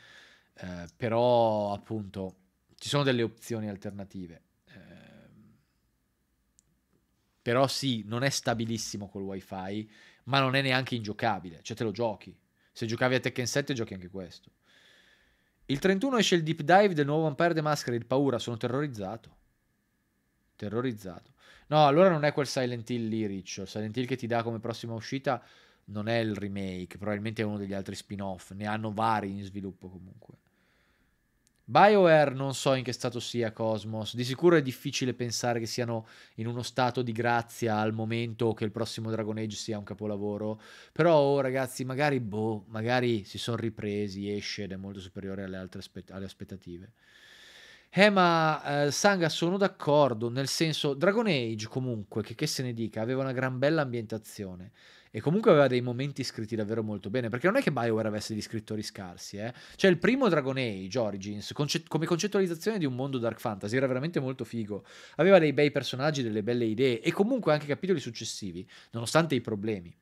eh, però appunto ci sono delle opzioni alternative. Ehm, però sì, non è stabilissimo col wifi, ma non è neanche ingiocabile, cioè te lo giochi. Se giocavi a Tekken 7 giochi anche questo. Il 31 esce il deep dive del nuovo Vampire the Masquerade, paura, sono terrorizzato. Terrorizzato. No, allora non è quel Silent Hill lì, Riccio. Silent Hill che ti dà come prossima uscita non è il remake, probabilmente è uno degli altri spin-off. Ne hanno vari in sviluppo comunque. BioWare non so in che stato sia Cosmos, di sicuro è difficile pensare che siano in uno stato di grazia al momento che il prossimo Dragon Age sia un capolavoro, però oh, ragazzi magari boh, magari si sono ripresi, esce ed è molto superiore alle, altre alle aspettative. Eh, ma eh, Sanga sono d'accordo, nel senso Dragon Age comunque, che, che se ne dica, aveva una gran bella ambientazione e comunque aveva dei momenti scritti davvero molto bene, perché non è che BioWare avesse degli scrittori scarsi, eh? Cioè il primo Dragon Age Origins, conce- come concettualizzazione di un mondo dark fantasy, era veramente molto figo. Aveva dei bei personaggi, delle belle idee e comunque anche capitoli successivi, nonostante i problemi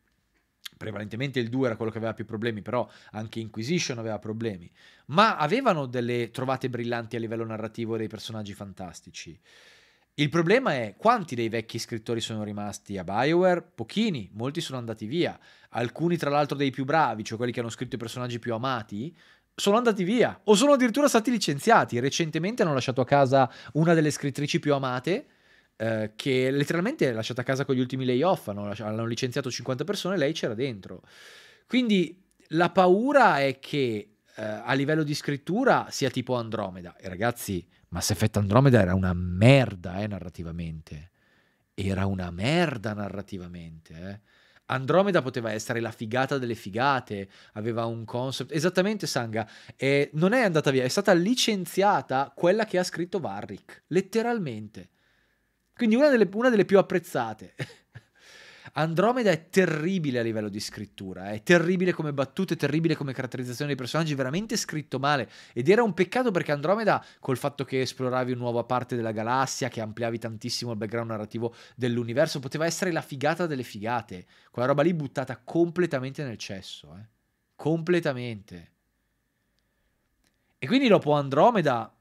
prevalentemente il 2 era quello che aveva più problemi, però anche Inquisition aveva problemi, ma avevano delle trovate brillanti a livello narrativo e dei personaggi fantastici. Il problema è quanti dei vecchi scrittori sono rimasti a Bioware? Pochini, molti sono andati via. Alcuni, tra l'altro, dei più bravi, cioè quelli che hanno scritto i personaggi più amati, sono andati via o sono addirittura stati licenziati. Recentemente hanno lasciato a casa una delle scrittrici più amate eh, che letteralmente è lasciata a casa con gli ultimi layoff, hanno, hanno licenziato 50 persone e lei c'era dentro. Quindi la paura è che eh, a livello di scrittura sia tipo Andromeda. E ragazzi, Mass Effect Andromeda era una merda eh, narrativamente. Era una merda narrativamente. Eh. Andromeda poteva essere la figata delle figate, aveva un concept. Esattamente, Sanga. E non è andata via, è stata licenziata quella che ha scritto Varric, letteralmente. Quindi una delle, una delle più apprezzate. Andromeda è terribile a livello di scrittura, eh. è terribile come battute, terribile come caratterizzazione dei personaggi, veramente scritto male. Ed era un peccato perché Andromeda, col fatto che esploravi una nuova parte della galassia, che ampliavi tantissimo il background narrativo dell'universo, poteva essere la figata delle figate. Quella roba lì buttata completamente nel cesso, eh. completamente. E quindi dopo Andromeda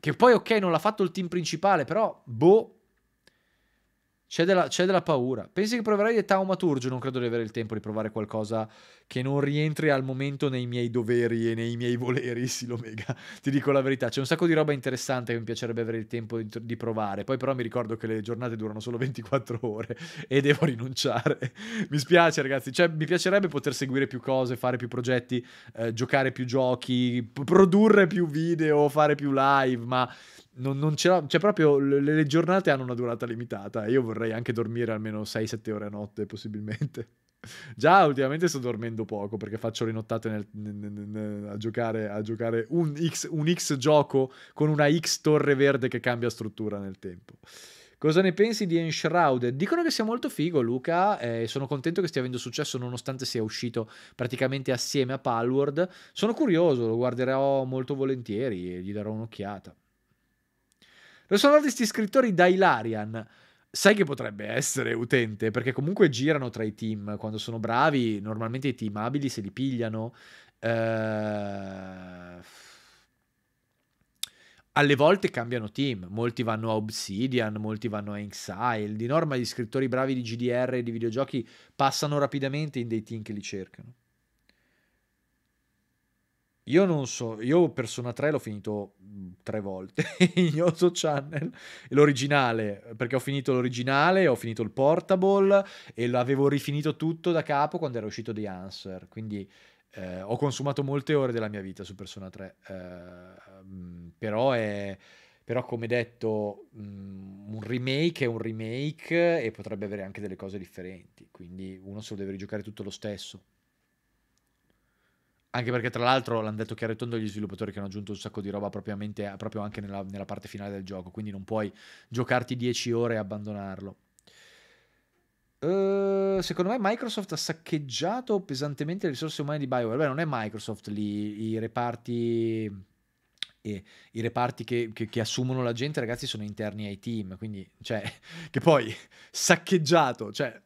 che poi, ok, non l'ha fatto il team principale, però, boh, c'è della, c'è della, paura. Pensi che proverai di taumaturgio? Non credo di avere il tempo di provare qualcosa che non rientri al momento nei miei doveri e nei miei voleri, Silomega. Ti dico la verità. C'è un sacco di roba interessante che mi piacerebbe avere il tempo di, di provare. Poi però mi ricordo che le giornate durano solo 24 ore e devo rinunciare. mi spiace ragazzi. Cioè, mi piacerebbe poter seguire più cose, fare più progetti, eh, giocare più giochi, p- produrre più video, fare più live, ma non, non c'è, cioè proprio le, le, giornate hanno una durata limitata io vorrei anche dormire almeno 6-7 ore a notte possibilmente. Già ultimamente sto dormendo poco perché faccio le nottate nel, nel, nel, a giocare, a giocare un, X, un X gioco con una X torre verde che cambia struttura nel tempo. Cosa ne pensi di Enshrouded? Dicono che sia molto figo, Luca. Eh, sono contento che stia avendo successo nonostante sia uscito praticamente assieme a Palward. Sono curioso, lo guarderò molto volentieri e gli darò un'occhiata. Lo sono andati sti scrittori da Hilarian. Sai che potrebbe essere utente, perché comunque girano tra i team. Quando sono bravi, normalmente i team abili se li pigliano. Uh, alle volte cambiano team, molti vanno a Obsidian, molti vanno a Inxile. Di norma gli scrittori bravi di GDR e di videogiochi passano rapidamente in dei team che li cercano. Io non so, io Persona 3 l'ho finito mm, tre volte in Yoto Channel, l'originale, perché ho finito l'originale, ho finito il portable e l'avevo rifinito tutto da capo quando era uscito The Answer, quindi eh, ho consumato molte ore della mia vita su Persona 3, eh, mm, però è però come detto mm, un remake è un remake e potrebbe avere anche delle cose differenti, quindi uno se lo deve rigiocare tutto lo stesso. Anche perché, tra l'altro, l'hanno detto chiaro e tondo gli sviluppatori che hanno aggiunto un sacco di roba propriamente, proprio anche nella, nella parte finale del gioco. Quindi non puoi giocarti 10 ore e abbandonarlo. Uh, secondo me Microsoft ha saccheggiato pesantemente le risorse umane di Bioware. Beh, non è Microsoft lì, i reparti, eh, i reparti che, che, che, assumono la gente, ragazzi, sono interni ai team. Quindi, cioè, che poi saccheggiato, cioè,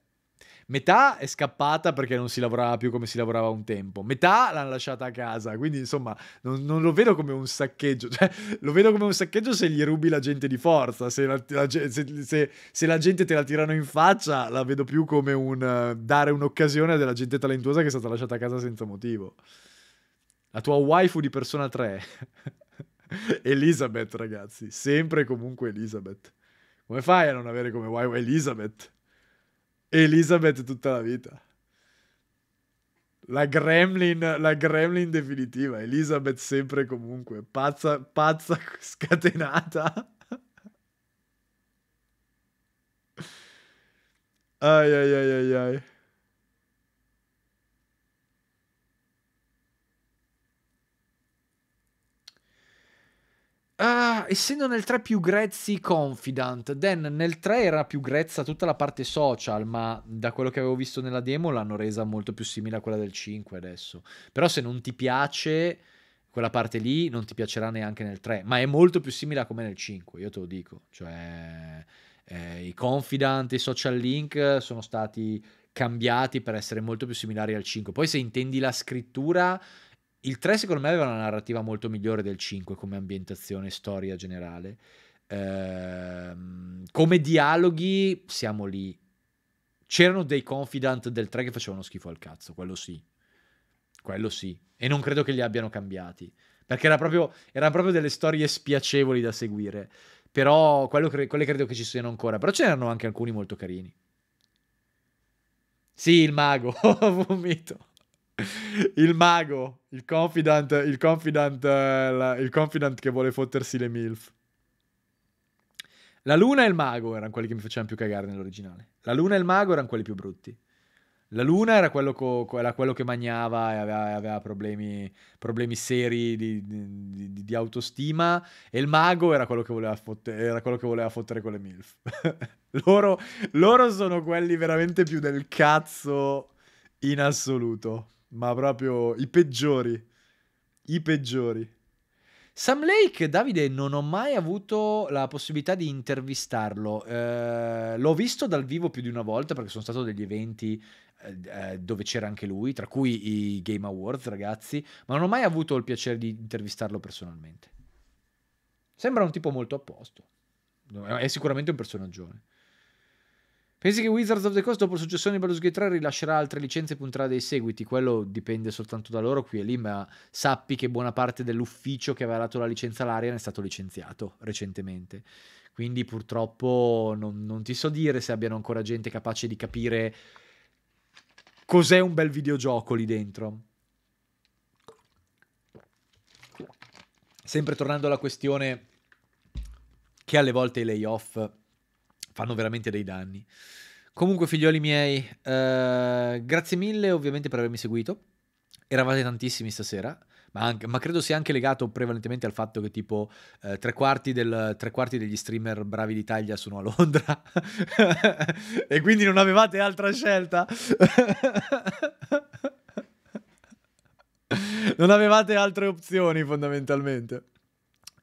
Metà è scappata perché non si lavorava più come si lavorava un tempo, metà l'hanno lasciata a casa, quindi insomma non, non lo vedo come un saccheggio, cioè, lo vedo come un saccheggio se gli rubi la gente di forza, se la, la, se, se, se la gente te la tirano in faccia la vedo più come un uh, dare un'occasione a della gente talentuosa che è stata lasciata a casa senza motivo. La tua waifu di persona 3. Elizabeth, ragazzi. Sempre e comunque Elizabeth. Come fai a non avere come waifu Elizabeth? Elizabeth tutta la vita. La gremlin, la gremlin definitiva, Elizabeth sempre e comunque, pazza, pazza scatenata. Ai ai ai ai ai. Uh, essendo nel 3 più grezzi confident, Dan nel 3 era più grezza tutta la parte social, ma da quello che avevo visto nella demo l'hanno resa molto più simile a quella del 5 adesso. Però se non ti piace quella parte lì, non ti piacerà neanche nel 3, ma è molto più simile a come nel 5, io te lo dico. Cioè, eh, i confident, i social link sono stati cambiati per essere molto più similari al 5. Poi se intendi la scrittura il 3 secondo me aveva una narrativa molto migliore del 5 come ambientazione e storia generale. Ehm, come dialoghi siamo lì. C'erano dei confidant del 3 che facevano schifo al cazzo, quello sì. Quello sì. E non credo che li abbiano cambiati. Perché era proprio, erano proprio delle storie spiacevoli da seguire. Però cre- quelle credo che ci siano ancora. Però ce n'erano anche alcuni molto carini. Sì, il mago. Vomito. il mago, il confident, il confident, eh, il confidant che vuole fottersi le MILF. La luna e il mago erano quelli che mi facevano più cagare nell'originale. La luna e il mago erano quelli più brutti. La luna era quello, co- era quello che mangiava e aveva, aveva problemi, problemi, seri di, di, di, di, autostima e il mago era quello che voleva, fotte- era quello che voleva fottere con le MILF. loro, loro sono quelli veramente più del cazzo in assoluto ma proprio i peggiori. I peggiori. Sam Lake, Davide, non ho mai avuto la possibilità di intervistarlo. Eh, l'ho visto dal vivo più di una volta perché sono stato degli eventi eh, eh dove c'era anche lui, tra cui i Game Awards, ragazzi, ma non ho mai avuto il piacere di intervistarlo personalmente. Sembra un tipo molto a posto. È sicuramente un personaggio. Pensi che Wizards of the Coast dopo il successore di Baldur's Gate 3 rilascerà altre licenze e punterà dei seguiti? Quello dipende soltanto da loro qui e lì, ma sappi che buona parte dell'ufficio che aveva dato la licenza all'Arian è stato licenziato recentemente. Quindi purtroppo non, non ti so dire se abbiano ancora gente capace di capire cos'è un bel videogioco lì dentro. Sempre tornando alla questione che alle volte i layoff fanno veramente dei danni. Comunque, figlioli miei, eh, grazie mille ovviamente per avermi seguito. Eravate tantissimi stasera. Ma, anche, ma, credo sia anche legato prevalentemente al fatto che tipo eh, tre, quarti del, tre, quarti degli streamer bravi d'Italia sono a Londra e quindi non avevate altra scelta. non avevate altre opzioni fondamentalmente.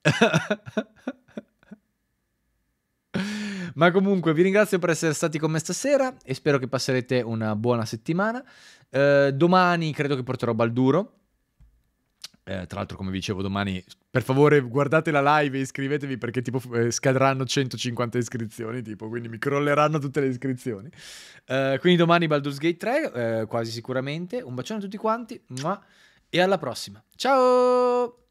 Ma comunque vi ringrazio per essere stati con me stasera e spero che passerete una buona settimana. Eh, domani credo che porterò Balduro. Eh, tra l'altro, come vi dicevo, domani per favore guardate la live e iscrivetevi perché tipo eh, scadranno 150 iscrizioni, tipo, quindi mi crolleranno tutte le iscrizioni. Eh, quindi domani Baldur's Gate 3, eh, quasi sicuramente. Un bacione a tutti quanti. Mua, e alla prossima. Ciao!